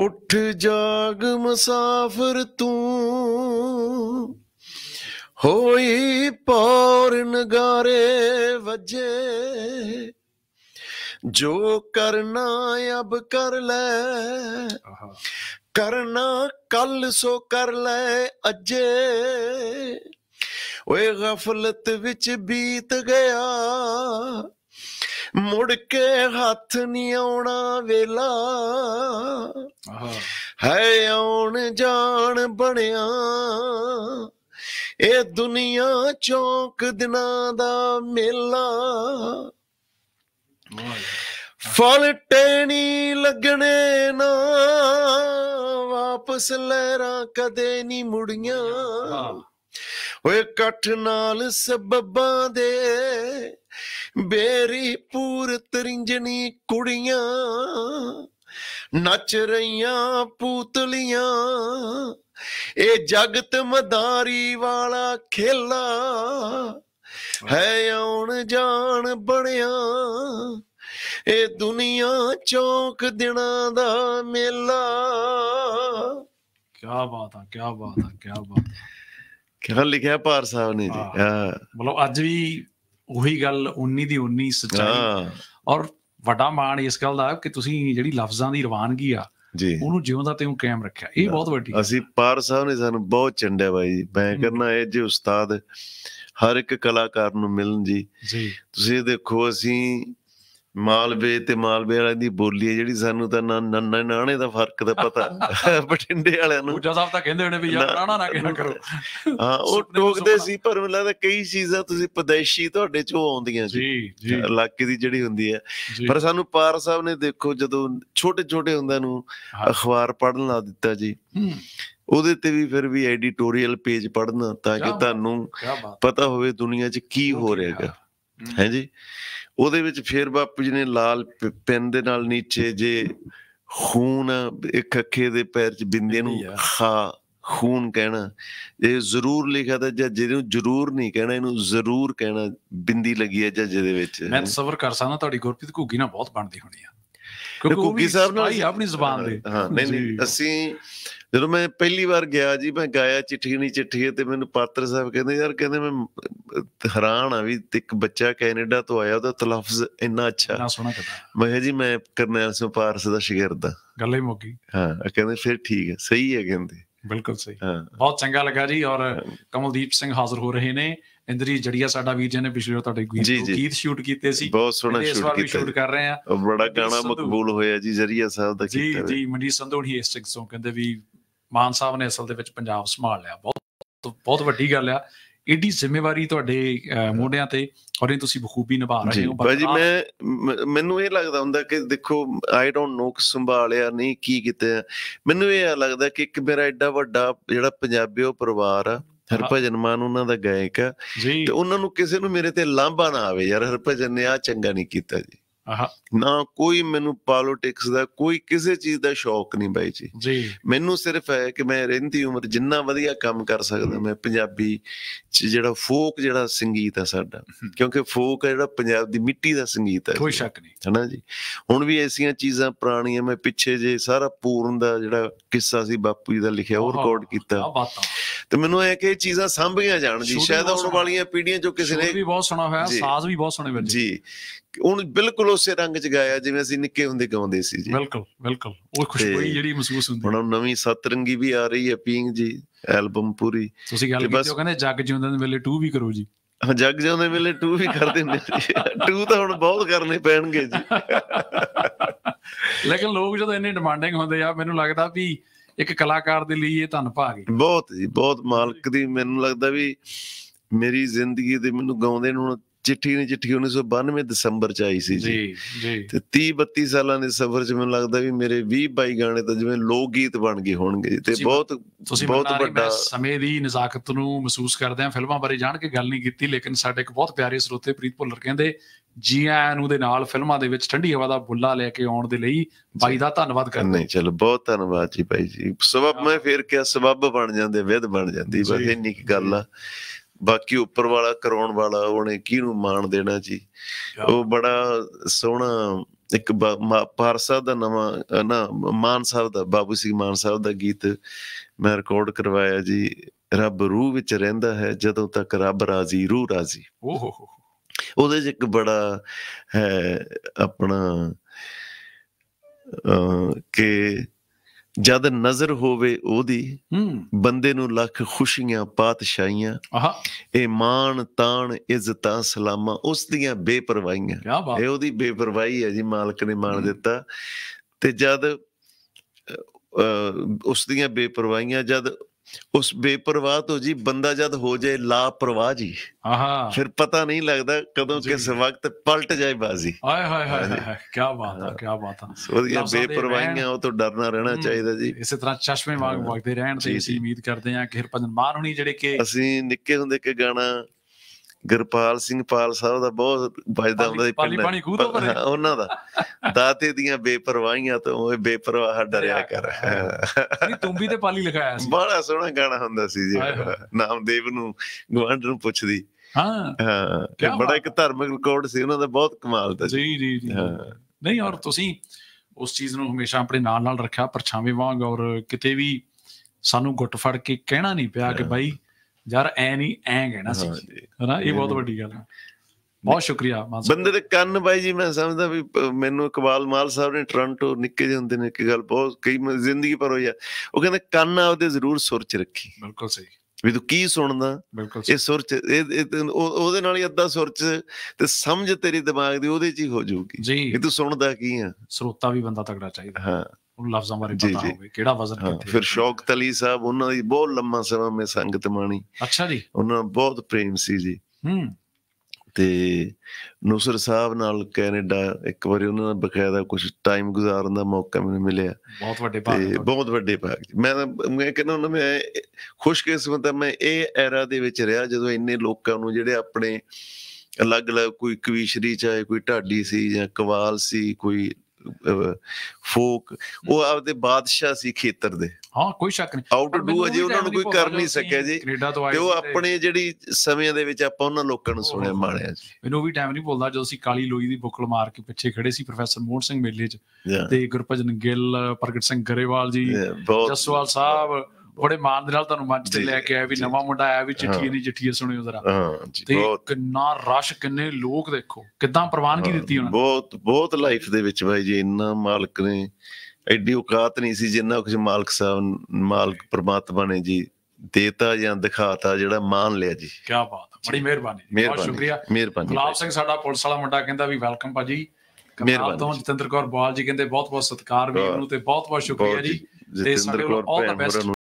Speaker 2: ਉੱਠ ਜਾਗ ਮੁਸਾਫਰ ਤੂੰ ਹੋਈ ਪੌਰ ਨਗਾਰੇ ਵਜੇ ਜੋ ਕਰਨਾ ਅਬ ਕਰ ਲੈ ਕਰਨਾ ਕੱਲ ਸੋ ਕਰ ਲੈ ਅਜੇ ਓਏ ਗਫਲਤ ਵਿੱਚ ਬੀਤ ਗਿਆ ਮੁੜ ਕੇ ਹੱਥ ਨਹੀਂ ਆਉਣਾ ਵੇਲਾ ਹੈ ਆਉਣ ਜਾਣ ਬਣਿਆ ਇਹ ਦੁਨੀਆ ਚੌਂਕ ਦਿਨਾਂ ਦਾ ਮੇਲਾ ਫਲ ਟੈਣੀ ਲੱਗਣੇ ਨਾ ਵਾਪਸ ਲਹਿਰਾਂ ਕਦੇ ਨਹੀਂ ਮੁੜੀਆਂ ਓਏ ਇਕੱਠ ਨਾਲ ਸਬਬਾਂ ਦੇ ਬੇਰੀ ਪੂਰ ਤਰਿੰਜਣੀ ਕੁੜੀਆਂ ਨੱਚ ਰਹੀਆਂ ਪੂਤਲੀਆਂ ਇਹ ਜਗਤ ਮਦਾਰੀ ਵਾਲਾ ਖੇਲਾ ਹੈ ਆਉਣ ਜਾਣ ਬਣਿਆ ਇਹ ਦੁਨੀਆ ਚੌਕ ਦਿਨਾਂ ਦਾ ਮੇਲਾ ਕੀ ਬਾਤ ਆ ਕੀ ਬਾਤ ਆ ਕੀ ਬਾਤ ਕਿਹੜਾ ਲਿਖਿਆ ਪਾਰ ਸਾਹਿਬ ਨੇ ਜੀ ਮਤਲਬ
Speaker 1: ਅੱਜ ਵੀ ਉਹੀ ਗੱਲ 19 ਦੀ 19 ਸੱਚਾਈ ਔਰ ਵੱਡਾ ਮਾਣ ਇਸ ਗੱਲ ਦਾ ਕਿ ਤੁਸੀਂ ਜਿਹੜੀ ਲਫ਼ਜ਼ਾਂ ਦੀ ਰਵਾਨਗੀ ਆ ਜੀ ਉਹਨੂੰ ਜਿਉਂਦਾ ਤੇ ਉਹ ਕਾਇਮ ਰੱਖਿਆ ਇਹ ਬਹੁਤ ਵੱਡੀ ਅਸੀਂ
Speaker 2: ਪਾਰ ਸਾਹਿਬ ਨੇ ਸਾਨੂੰ ਬਹੁਤ ਚੰਡਿਆ ਬਾਈ ਜੀ ਮੈਂ ਕਰਨਾ ਇਹ ਜੇ ਉਸਤਾਦ ਹਰ ਇੱਕ ਕਲਾਕਾਰ ਨੂੰ ਮਿਲਣ ਜੀ ਜੀ ਤੁਸੀਂ ਦੇਖੋ ਅਸੀਂ ਮਾਲਵੇ ਤੇ ਮਾਲਵੇ ਵਾਲਿਆਂ ਦੀ ਬੋਲੀ ਹੈ ਜਿਹੜੀ ਸਾਨੂੰ ਤਾਂ ਨਾ ਨਾਣੇ ਦਾ ਫਰਕ ਦਾ ਪਤਾ ਬਟਿੰਡੇ ਵਾਲਿਆਂ ਨੂੰ ਪੂਜਾ ਸਾਹਿਬ ਤਾਂ ਕਹਿੰਦੇ ਹੋਣੇ ਵੀ ਯਾਰ ਨਾਣਾ ਨਾ ਕਿਹਾ ਕਰੋ ਹਾਂ ਉਹ ਟੋਕਦੇ ਸੀ ਪਰ ਮੈਨੂੰ ਲੱਗਦਾ ਕਈ ਚੀਜ਼ਾਂ ਤੁਸੀਂ ਪਦੇਸ਼ੀ ਤੁਹਾਡੇ ਚੋਂ ਆਉਂਦੀਆਂ ਜੀ ਜੀ ਇਲਾਕੇ ਦੀ ਜਿਹੜੀ ਹੁੰਦੀ ਹੈ ਪਰ ਸਾਨੂੰ ਪਾਰ ਸਾਹਿਬ ਨੇ ਦੇਖੋ ਜਦੋਂ ਛੋਟੇ ਛੋਟੇ ਹੁੰਦਿਆਂ ਨੂੰ ਅਖਬਾਰ ਪੜ੍ਹਨ ਲਾ ਦਿੱਤਾ ਜੀ ਉਹਦੇ ਤੇ ਵੀ ਫਿਰ ਵੀ ਐਡੀਟੋਰੀਅਲ ਪੇਜ ਪੜ੍ਹਨਾ ਤਾਂ ਕਿ ਤੁਹਾਨੂੰ ਪਤਾ ਹੋਵੇ ਦੁਨੀਆ 'ਚ ਕੀ ਹੋ ਰਿਹਾ ਹੈਗਾ ਹੈ ਜੀ ਉਹਦੇ ਵਿੱਚ ਫੇਰ ਬਾਪੂ ਜੀ ਨੇ ਲਾਲ ਪੈਨ ਦੇ ਨਾਲ ਨੀਚੇ ਜੇ ਖੂਨ ਇੱਕ ਅੱਖੇ ਦੇ ਪੈਰ 'ਚ ਬਿੰਦੇ ਨੂੰ ਖਾ ਖੂਨ ਕਹਿਣਾ ਇਹ ਜ਼ਰੂਰ ਲਿਖਿਆ ਤਾਂ ਜਾਂ ਜਿਹਨੂੰ ਜ਼ਰੂਰ ਨਹੀਂ ਕਹਿਣਾ ਇਹਨੂੰ ਜ਼ਰੂਰ ਕਹਿਣਾ ਬਿੰਦੀ ਲੱਗੀ ਹੈ ਜਾਂ ਜਿਹਦੇ ਵਿੱਚ ਮੈਂ
Speaker 1: ਸਬਰ ਕਰ ਸਕਦਾ ਤੁਹਾਡੀ ਗੁਰਪ੍ਰੀਤ ਘੁੱਗੀ ਨਾਲ ਬਹੁਤ ਬਣਦੀ ਹੋਣੀ ਆ
Speaker 2: ਕਿਉਂਕਿ ਸਾਹਿਬ ਨਾਲ ਹੀ ਆਪਣੀ ਜ਼ੁਬਾਨ ਦੇ ਹਾਂ ਨਹੀਂ ਨਹੀਂ ਅਸੀਂ ਜਦੋਂ ਮੈਂ ਪਹਿਲੀ ਵਾਰ ਗਿਆ ਜੀ ਮੈਂ ਗਾਇਆ ਚਿੱਠੀ ਨਹੀਂ ਚਿੱਠੀ ਤੇ ਮੈਨੂੰ ਪਾਤਰ ਸਾਹਿਬ ਕਹਿੰਦੇ ਯਾਰ ਕਹਿੰਦੇ ਮੈਂ ਹੈਰਾਨ ਆ ਵੀ ਇੱਕ ਬੱਚਾ ਕੈਨੇਡਾ ਤੋਂ ਆਇਆ ਉਹਦਾ ਤਲਫ਼ਜ਼ ਇੰਨਾ ਅੱਛਾ ਨਾ ਸੁਣਾ ਕਰਦਾ ਮੈਂ ਜੀ ਮੈਂ ਕਰਨੈਲ ਸਿੰਘ ਪਾਰਸ ਦਾ ਸ਼ਾਗਿਰਦ ਆ ਗੱਲ ਹੀ ਮੁੱਕੀ ਹਾਂ ਕਹਿੰਦੇ ਫਿਰ ਠੀਕ ਹੈ ਸਹੀ ਹੈ ਕਹਿੰਦੇ ਬਿਲਕੁਲ ਸਹੀ ਬਹੁਤ
Speaker 1: ਚੰਗਾ ਲੱਗਾ ਜੀ ਔਰ ਕਮਲਦੀਪ ਸਿੰਘ ਹਾਜ਼ਰ ਹੋ ਰਹੇ ਨੇ ਇੰਦਰੀ ਜੜੀਆ ਸਾਡਾ ਵੀਰ ਜੀ ਨੇ ਪਿਛਲੇ ਵਾਰ ਤੁਹਾਡੇ ਗੀਤ
Speaker 2: ਗੀਤ ਸ਼ੂਟ ਕੀਤੇ ਸੀ ਬਹੁਤ ਸੋਹਣਾ ਸ਼ੂਟ ਕੀਤਾ ਸ਼ੂਟ ਕਰ ਰਹੇ ਆ ਬੜਾ ਗਾਣਾ ਮਕਬੂਲ ਹੋਇਆ ਜੀ ਜਰੀਆ ਸਾਹਿਬ ਦਾ ਕੀਤਾ ਜੀ ਜੀ
Speaker 1: ਮਨਜੀਤ ਸੰਧੂ ਨੇ ਇਸ ਤੋਂ ਕਹਿੰਦੇ ਵੀ ਮਾਨ ਸਾਹਿਬ ਨੇ ਅਸਲ ਦੇ ਵਿੱਚ ਪੰਜਾਬ ਸੰਭਾਲ ਲਿਆ ਬਹੁਤ ਬਹੁਤ ਵੱਡੀ ਗੱਲ ਆ ਏਡੀ ਜ਼ਿੰਮੇਵਾਰੀ ਤੁਹਾਡੇ ਮੋਢਿਆਂ ਤੇ ਔਰ ਇਹ ਤੁਸੀਂ ਬਖੂਬੀ ਨਿਭਾ ਰਹੇ ਹੋ ਭਾਜੀ
Speaker 2: ਮੈਂ ਮੈਨੂੰ ਇਹ ਲੱਗਦਾ ਹੁੰਦਾ ਕਿ ਦੇਖੋ ਆਈ ਡੋਨਟ ਨੋ ਕਿ ਸੰਭਾਲਿਆ ਨਹੀਂ ਕੀ ਕੀਤਾ ਮੈਨੂੰ ਇਹ ਲੱਗਦਾ ਕਿ ਇੱਕ ਮੇਰਾ ਐਡਾ ਵੱਡਾ ਜਿਹੜਾ ਪੰਜਾਬੀ ਉਹ ਪਰਿਵਾਰ ਆ ਹਰਭਜਨ ਮਾਨ ਉਹਨਾਂ ਦਾ ਗਾਇਕ ਹੈ ਤੇ ਉਹਨਾਂ ਨੂੰ ਕਿਸੇ ਨੂੰ ਮੇਰੇ ਤੇ ਲਾਂਭਾ ਨਾ ਆਵੇ ਯਾਰ ਹਰਭਜਨ ਨੇ ਆ ਚੰਗਾ ਨਹੀਂ ਕੀਤਾ ਜੀ ਨਾ ਕੋਈ ਮੈਨੂੰ ਪੋਲਿਟਿਕਸ ਦਾ ਕੋਈ ਕਿਸੇ ਚੀਜ਼ ਦਾ ਸ਼ੌਕ ਨਹੀਂ ਬਾਈ ਜੀ ਜੀ ਮੈਨੂੰ ਸਿਰਫ ਹੈ ਕਿ ਮੈਂ ਰਹਿੰਦੀ ਉਮਰ ਜਿੰਨਾ ਵਧੀਆ ਕੰਮ ਕਰ ਸਕਦਾ ਮੈਂ ਪੰਜਾਬੀ ਚ ਜਿਹੜਾ ਫੋਕ ਜਿਹੜਾ ਸੰਗੀਤ ਹੈ ਸਾਡਾ ਕਿਉਂਕਿ ਫੋਕ ਹੈ ਜਿਹੜਾ ਪੰਜਾਬ ਦੀ ਮਿੱਟੀ ਦਾ ਸੰਗੀਤ ਹੈ ਕੋਈ ਸ਼ੱਕ ਨਹੀਂ ਹਨਾ ਜੀ ਹੁਣ ਵੀ ਐਸੀਆਂ ਚੀਜ਼ਾਂ ਪੁਰਾਣੀਆਂ ਮੈਂ ਪਿੱਛੇ ਜੇ ਸਾਰਾ ਪੂਰਨ ਦਾ ਜਿਹੜਾ ਕਿੱਸਾ ਸੀ ਬਾਪੂ ਜੀ ਦਾ ਲਿਖਿਆ ਉਹ ਰਿਕਾਰਡ ਕੀਤਾ ਤੇ ਮੈਨੂੰ ਇਹ ਕਿ ਇਹ ਚੀਜ਼ਾਂ ਸੰਭੀਆਂ ਜਾਣ ਜੀ ਸ਼ਾਇਦ ਆਉਣ ਵਾਲੀਆਂ ਪੀੜ੍ਹੀਆਂ ਜੋ ਕਿਸੇ ਨੇ ਵੀ ਬਹੁਤ ਸੁਣਾ ਹੋਇਆ ਸਾਜ਼ ਵੀ ਬਹੁਤ ਸੁਣੇ ਬੰਦੇ ਜੀ ਉਹਨੂੰ ਬਿਲਕੁਲ ਉਸੇ ਰੰਗ ਚ ਗਾਇਆ ਜਿਵੇਂ ਅਸੀਂ ਨਿੱਕੇ ਹੁੰਦੇ ਗਾਉਂਦੇ ਸੀ ਜੀ ਬਿਲਕੁਲ ਬਿਲਕੁਲ ਉਹ ਖੁਸ਼ਬੂਈ ਜਿਹੜੀ ਮਹਿਸੂਸ ਹੁੰਦੀ ਹੁਣ ਨਵੀਂ ਸਤਰੰਗੀ ਵੀ ਆ ਰਹੀ ਹੈ ਪੀਂਗ ਜੀ ਐਲਬਮ ਪੂਰੀ ਤੁਸੀਂ ਗੱਲ ਕੀਤੀ ਉਹ ਕਹਿੰਦੇ ਜੱਗ ਜਿਉਂਦਿਆਂ ਦੇ ਵੇਲੇ 2 ਵੀ ਕਰੋ ਜੀ ਹਾਂ ਜੱਗ ਜਿਉਂਦੇ ਵੇਲੇ 2 ਵੀ ਦਿੰਦੇ ਨੇ 2 ਤਾਂ ਹੁਣ ਬਹੁਤ ਕਰਨੇ ਪੈਣਗੇ ਜੀ
Speaker 1: ਲੇਕਿਨ ਲੋਕ ਜਦੋਂ ਇੰਨੇ ਡਿਮਾਂਡਿੰਗ ਹੁੰਦੇ ਆ ਮੈਨੂੰ ਲੱਗਦਾ ਵੀ ਇੱਕ ਕਲਾਕਾਰ ਦੇ ਲਈ ਇਹ ਧੰਨ
Speaker 2: ਭਾਗ ਹੈ ਬਹੁਤ ਜੀ ਬਹੁਤ ਮਾਲਕ ਦੀ ਮੈਨੂੰ ਲੱਗਦਾ ਵੀ ਮੇਰੀ ਜ਼ਿੰਦਗੀ ਦੇ ਮੈਨੂੰ ਗਾਉਂਦੇ ਨੂੰ ਚਿੱਠੀ ਨੇ ਚਿੱਠੀ 1992 ਦਸੰਬਰ ਚ ਆਈ ਸੀ ਜੀ ਜੀ ਤੇ 30 32 ਸਾਲਾਂ ਦੇ ਸਫ਼ਰ ਚ ਮੈਨੂੰ ਲੱਗਦਾ ਵੀ ਮੇਰੇ 20 22 ਗਾਣੇ ਤਾਂ ਜਿਵੇਂ ਲੋਕ ਗੀਤ ਬਣ ਗਏ ਹੋਣਗੇ ਤੇ ਬਹੁਤ ਬਹੁਤ ਵੱਡਾ
Speaker 1: ਸਮੇਂ ਦੀ ਨਜ਼ਾਕਤ ਨੂੰ ਮਹਿਸੂਸ ਕਰਦੇ ਆ ਫਿਲਮਾਂ ਬਾਰੇ ਜਾਣ ਕੇ ਗੱਲ ਨਹੀਂ ਕੀਤੀ ਲੇਕਿਨ ਸਾਡੇ ਇੱਕ ਬਹੁਤ ਪਿਆਰੇ ਸਰੋਤੇ ਪ੍ਰੀਤ ਭੁੱਲਰ ਕਹਿੰਦੇ ਜੀ ਆਇਆਂ ਨੂੰ ਦੇ ਨਾਲ ਫਿਲਮਾਂ ਦੇ ਵਿੱਚ ਠੰਡੀ ਹਵਾ ਦਾ ਬੁੱਲਾ ਲੈ ਕੇ
Speaker 2: ਆਉਣ ਦੇ ਲਈ ਬਾਈ ਦਾ ਧੰਨਵਾਦ ਕਰਦੇ ਨਹੀਂ ਚਲੋ ਬਹੁਤ ਧੰਨਵਾਦ ਜੀ ਭਾਈ ਜੀ ਸਬਬ ਮੈਂ ਫੇਰ ਕਿਹਾ ਸਬਬ ਬਣ ਜਾਂਦੇ ਵਿਦ ਬਣ ਜਾਂਦੀ ਬਸ ਇੰਨੀ ਕੀ ਗੱਲ ਆ ਬਾਕੀ ਉੱਪਰ ਵਾਲਾ ਕਰਾਉਣ ਵਾਲਾ ਉਹਨੇ ਕਿਹਨੂੰ ਮਾਣ ਦੇਣਾ ਜੀ ਉਹ ਬੜਾ ਸੋਹਣਾ ਇੱਕ ਪਾਰਸਾ ਦਾ ਨਵਾਂ ਨਾ ਮਾਨ ਸਾਹਿਬ ਦਾ ਬਾਬੂ ਸਿੰਘ ਮਾਨ ਸਾਹਿਬ ਦਾ ਗੀਤ ਮੈਂ ਰਿਕਾਰਡ ਕਰਵਾਇਆ ਜੀ ਰੱਬ ਰੂਹ ਵਿੱਚ ਰਹਿੰਦਾ ਹੈ ਜਦੋਂ ਤੱਕ ਰੱਬ ਰਾਜ਼ੀ ਰੂਹ ਰਾਜ਼ੀ ਓਹੋ ਉਹਦੇ 'ਚ ਇੱਕ ਬੜਾ ਹੈ ਆਪਣਾ ਕਿ ਜਦ ਨਜ਼ਰ ਹੋਵੇ ਉਹਦੀ ਬੰਦੇ ਨੂੰ ਲੱਖ ਖੁਸ਼ੀਆਂ ਪਾਤਸ਼ਾਹੀਆਂ ਇਹ ਮਾਣ ਤਾਣ ਇੱਜ਼ਤਾਂ ਸਲਾਮਾਂ ਉਸ ਦੀਆਂ ਬੇਪਰਵਾਹੀਆਂ ਇਹ ਉਹਦੀ ਬੇਪਰਵਾਹੀ ਹੈ ਜੀ ਮਾਲਕ ਨੇ ਮਾਣ ਦਿੱਤਾ ਤੇ ਜਦ ਉਸ ਦੀਆਂ ਬੇਪਰਵਾਹੀਆਂ ਜਦ ਉਸ ਬੇਪਰਵਾਹ ਤੋਂ ਜੀ ਬੰਦਾ ਜਦ ਹੋ ਜਾਏ ਲਾਪਰਵਾਹ ਜੀ
Speaker 1: ਆਹਾ ਫਿਰ
Speaker 2: ਪਤਾ ਨਹੀਂ ਲੱਗਦਾ ਕਦੋਂ ਕਿਸ ਵਕਤ ਪਲਟ ਜਾਏ ਬਾਜ਼ੀ ਆਏ ਹਾਏ ਹਾਏ ਹਾਏ ਕੀ ਬਾਤ ਆ ਕੀ
Speaker 1: ਬਾਤ ਆ ਇਹ ਬੇਪਰਵਾਹੀਆਂ
Speaker 2: ਉਹ ਤੋਂ ਡਰਨਾ ਰਹਿਣਾ ਚਾਹੀਦਾ ਜੀ ਇਸੇ ਤਰ੍ਹਾਂ ਚਸ਼ਮੇ ਵਾਂਗ ਵਗਦੇ ਰਹਿਣ ਦੀ ਉਮੀਦ ਕਰਦੇ ਆ ਕਿ ਪੰਜਨ ਮਾਨ ਹੋਣੀ ਜਿਹੜੇ ਕਿ ਅਸੀਂ ਨਿੱਕੇ ਹੁੰਦੇ ਕਿ ਗਾਣਾ ਗੁਰਪਾਲ ਸਿੰਘ ਪਾਲ ਸਾਹਿਬ ਦਾ ਬਹੁਤ ਵਜਦਾ ਹੁੰਦਾ ਸੀ ਪਾਲੀ ਪਾਣੀ ਖੂਹ ਤੋਂ ਉਹਨਾਂ ਦਾ ਦਾਤੇ ਦੀਆਂ ਬੇਪਰਵਾਹੀਆਂ ਤੋਂ ਉਹ ਬੇਪਰਵਾਹ ਡਰਿਆ ਕਰ ਨਹੀਂ ਤੂੰ ਵੀ ਤੇ ਪਾਲੀ ਲਿਖਾਇਆ ਸੀ ਬੜਾ ਸੋਹਣਾ ਗਾਣਾ ਹੁੰਦਾ ਸੀ ਜੀ ਨਾਮਦੇਵ ਨੂੰ ਗਵਾਂਢ ਨੂੰ ਪੁੱਛਦੀ ਹਾਂ ਹਾਂ ਬੜਾ ਇੱਕ ਧਾਰਮਿਕ ਰਿਕਾਰਡ ਸੀ ਉਹਨਾਂ ਦਾ ਬਹੁਤ ਕਮਾਲ ਦਾ ਜੀ ਜੀ ਜੀ ਨਹੀਂ
Speaker 1: ਔਰ ਤੁਸੀਂ ਉਸ ਚੀਜ਼ ਨੂੰ ਹਮੇਸ਼ਾ ਆਪਣੇ ਨਾਲ ਨਾਲ ਰੱਖਿਆ ਪਰਛਾਵੇਂ ਵਾਂਗ ਔਰ ਕਿਤੇ ਵੀ ਸਾਨੂੰ ਗੁੱਟ ਫੜ ਕੇ ਕਹਿਣਾ ਨਹੀਂ ਪਿਆ ਕਿ ਬਾਈ ਯਾਰ ਐ ਨਹੀਂ ਐ ਕਹਿਣਾ ਸੀ ਹਨਾ ਇਹ ਬਹੁਤ ਵੱਡੀ ਗੱਲ ਹੈ ਬਹੁਤ ਸ਼ੁਕਰੀਆ ਮਾਨ ਸਾਹਿਬ ਬੰਦੇ ਦੇ
Speaker 2: ਕੰਨ ਬਾਈ ਜੀ ਮੈਂ ਸਮਝਦਾ ਵੀ ਮੈਨੂੰ ਇਕਬਾਲ ਮਾਲ ਸਾਹਿਬ ਨੇ ਟ੍ਰਾਂਟੋ ਨਿੱਕੇ ਜਿਹੇ ਹੁੰਦੇ ਨੇ ਇੱਕ ਗੱਲ ਬਹੁਤ ਕਈ ਜ਼ਿੰਦਗੀ ਪਰ ਹੋਈ ਆ ਉਹ ਕਹਿੰਦੇ ਕੰਨ ਆਪਦੇ ਜ਼ਰੂਰ ਸੁਰ ਚ ਰੱਖੀ ਬਿਲਕੁਲ ਸਹੀ ਵੀ ਤੂੰ ਕੀ ਸੁਣਦਾ ਇਹ ਸੁਰ ਚ ਇਹ ਉਹਦੇ ਨਾਲ ਹੀ ਅੱਧਾ ਸੁਰ ਚ ਤੇ ਸਮਝ ਤੇਰੇ ਦਿਮਾਗ ਦੀ ਉਹਦੇ ਚ ਹੀ ਹੋ ਜਾਊਗੀ ਜੀ ਇਹ ਤੂੰ ਸੁਣਦਾ ਕੀ ਆ
Speaker 1: ਸਰੋਤਾ ਵੀ ਬੰਦਾ ਤਕੜਾ ਚਾਹੀਦਾ ਹਾਂ
Speaker 2: ਉਹ ਲਫ਼ਜ਼ਾਂ ਬਾਰੇ ਪਤਾ ਹੋਵੇ ਕਿਹੜਾ ਵਜ਼ਨ ਕਿੱਥੇ ਫਿਰ ਸ਼ੌਕਤ ਅਲੀ ਸਾਹਿਬ ਉਹਨਾਂ ਦੀ ਬਹੁਤ ਲੰਮਾ ਸਮਾਂ ਮੈਂ ਸੰਗਤ ਮਾਣੀ ਅੱਛਾ ਜੀ ਉਹਨਾਂ ਨਾਲ ਬਹੁਤ ਪ੍ਰੇਮ ਸੀ ਜੀ ਹੂੰ ਤੇ ਨੂਸਰ ਸਾਹਿਬ ਨਾਲ ਕੈਨੇਡਾ ਇੱਕ ਵਾਰੀ ਉਹਨਾਂ ਨਾਲ ਬਕਾਇਦਾ ਕੁਝ ਟਾਈਮ ਗੁਜ਼ਾਰਨ ਦਾ ਮੌਕਾ ਮੈਨੂੰ ਮਿਲਿਆ ਬਹੁਤ ਵੱਡੇ ਭਾਗ ਬਹੁਤ ਵੱਡੇ ਭਾਗ ਮੈਂ ਮੈਂ ਕਹਿੰਦਾ ਉਹਨਾਂ ਮੈਂ ਖੁਸ਼ਕਿਸਮਤ ਆ ਮੈਂ ਇਹ ਐਰਾ ਦੇ ਵਿੱਚ ਰਿਹਾ ਜਦੋਂ ਇੰਨੇ ਲੋਕਾਂ ਨੂੰ ਜਿਹੜੇ ਆਪਣੇ ਅਲੱਗ-ਅਲੱਗ ਕੋਈ ਕਵੀਸ਼ਰੀ ਚਾਹੇ ਕੋਈ ਢਾਡੀ ਸੀ ਜਾਂ ਕਵਾਲ ਸੀ ਕੋਈ ਫੋਕ ਉਹ ਆਪਦੇ ਬਾਦਸ਼ਾਹ ਸੀ ਖੇਤਰ ਦੇ ਹਾਂ ਕੋਈ ਸ਼ੱਕ ਨਹੀਂ ਆਊਟ ਡੂ ਅਜੇ ਉਹਨਾਂ ਨੂੰ ਕੋਈ ਕਰ ਨਹੀਂ ਸਕਿਆ ਜੀ ਤੇ ਉਹ ਆਪਣੇ ਜਿਹੜੀ ਸਮਿਆਂ ਦੇ ਵਿੱਚ ਆਪਾਂ ਉਹਨਾਂ ਲੋਕਾਂ ਨੂੰ ਸੁਣਿਆ ਮਾਣਿਆ ਜੀ
Speaker 1: ਮੈਨੂੰ ਵੀ ਟਾਈਮ ਨਹੀਂ ਭੁੱਲਦਾ ਜਦੋਂ ਅਸੀਂ ਕਾਲੀ ਲੋਈ ਦੀ ਬੁੱਕਲ ਮਾਰ ਕੇ ਪਿੱਛੇ ਖੜੇ ਸੀ ਪ੍ਰੋਫੈਸਰ ਮੋਹਨ ਸਿੰਘ ਮੇਲੇ 'ਚ ਤੇ ਗੁਰਪ੍ਰਜਨ ਗਿੱਲ ਪ੍ਰਗਟ ਸਿੰਘ ਗਰੇਵਾਲ ਜੀ ਜਸਵਾਲ ਸਾਹਿਬ ਬੜੇ ਮਾਣ ਦੇ ਨਾਲ ਤੁਹਾਨੂੰ ਮੰਚ ਤੇ ਲੈ ਕੇ ਆਇਆ ਵੀ ਨਵਾਂ ਮੁੰਡਾ ਆਇਆ ਵੀ ਚਿੱਠੀ ਨਹੀਂ ਚਿੱਠੀ ਸੁਣਿਓ ਜ਼ਰਾ ਹਾਂ ਜੀ ਕਿੰਨਾ ਰਸ਼ ਕਿੰਨੇ ਲੋਕ ਦੇਖੋ ਕਿਦਾਂ ਪ੍ਰਵਾਨਗੀ ਦਿੱਤੀ ਉਹਨਾਂ
Speaker 2: ਬਹੁਤ ਬਹੁਤ ਲਾਈਫ ਦੇ ਵਿੱਚ ਭਾਈ ਜੀ ਇੰਨਾ ਮਾਲਕ ਨੇ ਐਡੀ ਔਕਾਤ ਨਹੀਂ ਸੀ ਜਿੰਨਾ ਕੁਝ ਮਾਲਕ ਸਾਹਿਬ ਮਾਲਕ ਪ੍ਰਮਾਤਮਾ ਨੇ ਜੀ ਦੇਤਾ ਜਾਂ ਦਿਖਾਤਾ ਜਿਹੜਾ ਮਾਨ ਲਿਆ ਜੀ
Speaker 1: ਕੀ ਬਾਤ ਹੈ ਬੜੀ ਮਿਹਰਬਾਨੀ ਬਹੁਤ ਸ਼ੁਕਰੀਆ ਮਿਹਰਬਾਨੀ ਗੁਲਾਬ ਸਿੰਘ ਸਾਡਾ ਪੁਲਿਸ ਵਾਲਾ ਮੁੰਡਾ ਕਹਿੰਦਾ ਵੀ ਵੈਲਕਮ ਭਾਜੀ ਮਿਹਰਬਾਨੀ ਤੋਂ ਜਤਿੰਦਰ ਕੌਰ ਬਾਲ ਜੀ ਕਹਿੰਦੇ ਬਹੁਤ ਬਹੁਤ ਸਤਿਕਾਰ ਵੀ ਉਹਨੂੰ ਤੇ ਬਹੁਤ ਬਹੁਤ ਸ਼ੁਕਰੀਆ ਜੀ ਤੇ ਸਾਡੇ ਕੋਲ ਆਲ ਦਾ ਬੈਸਟ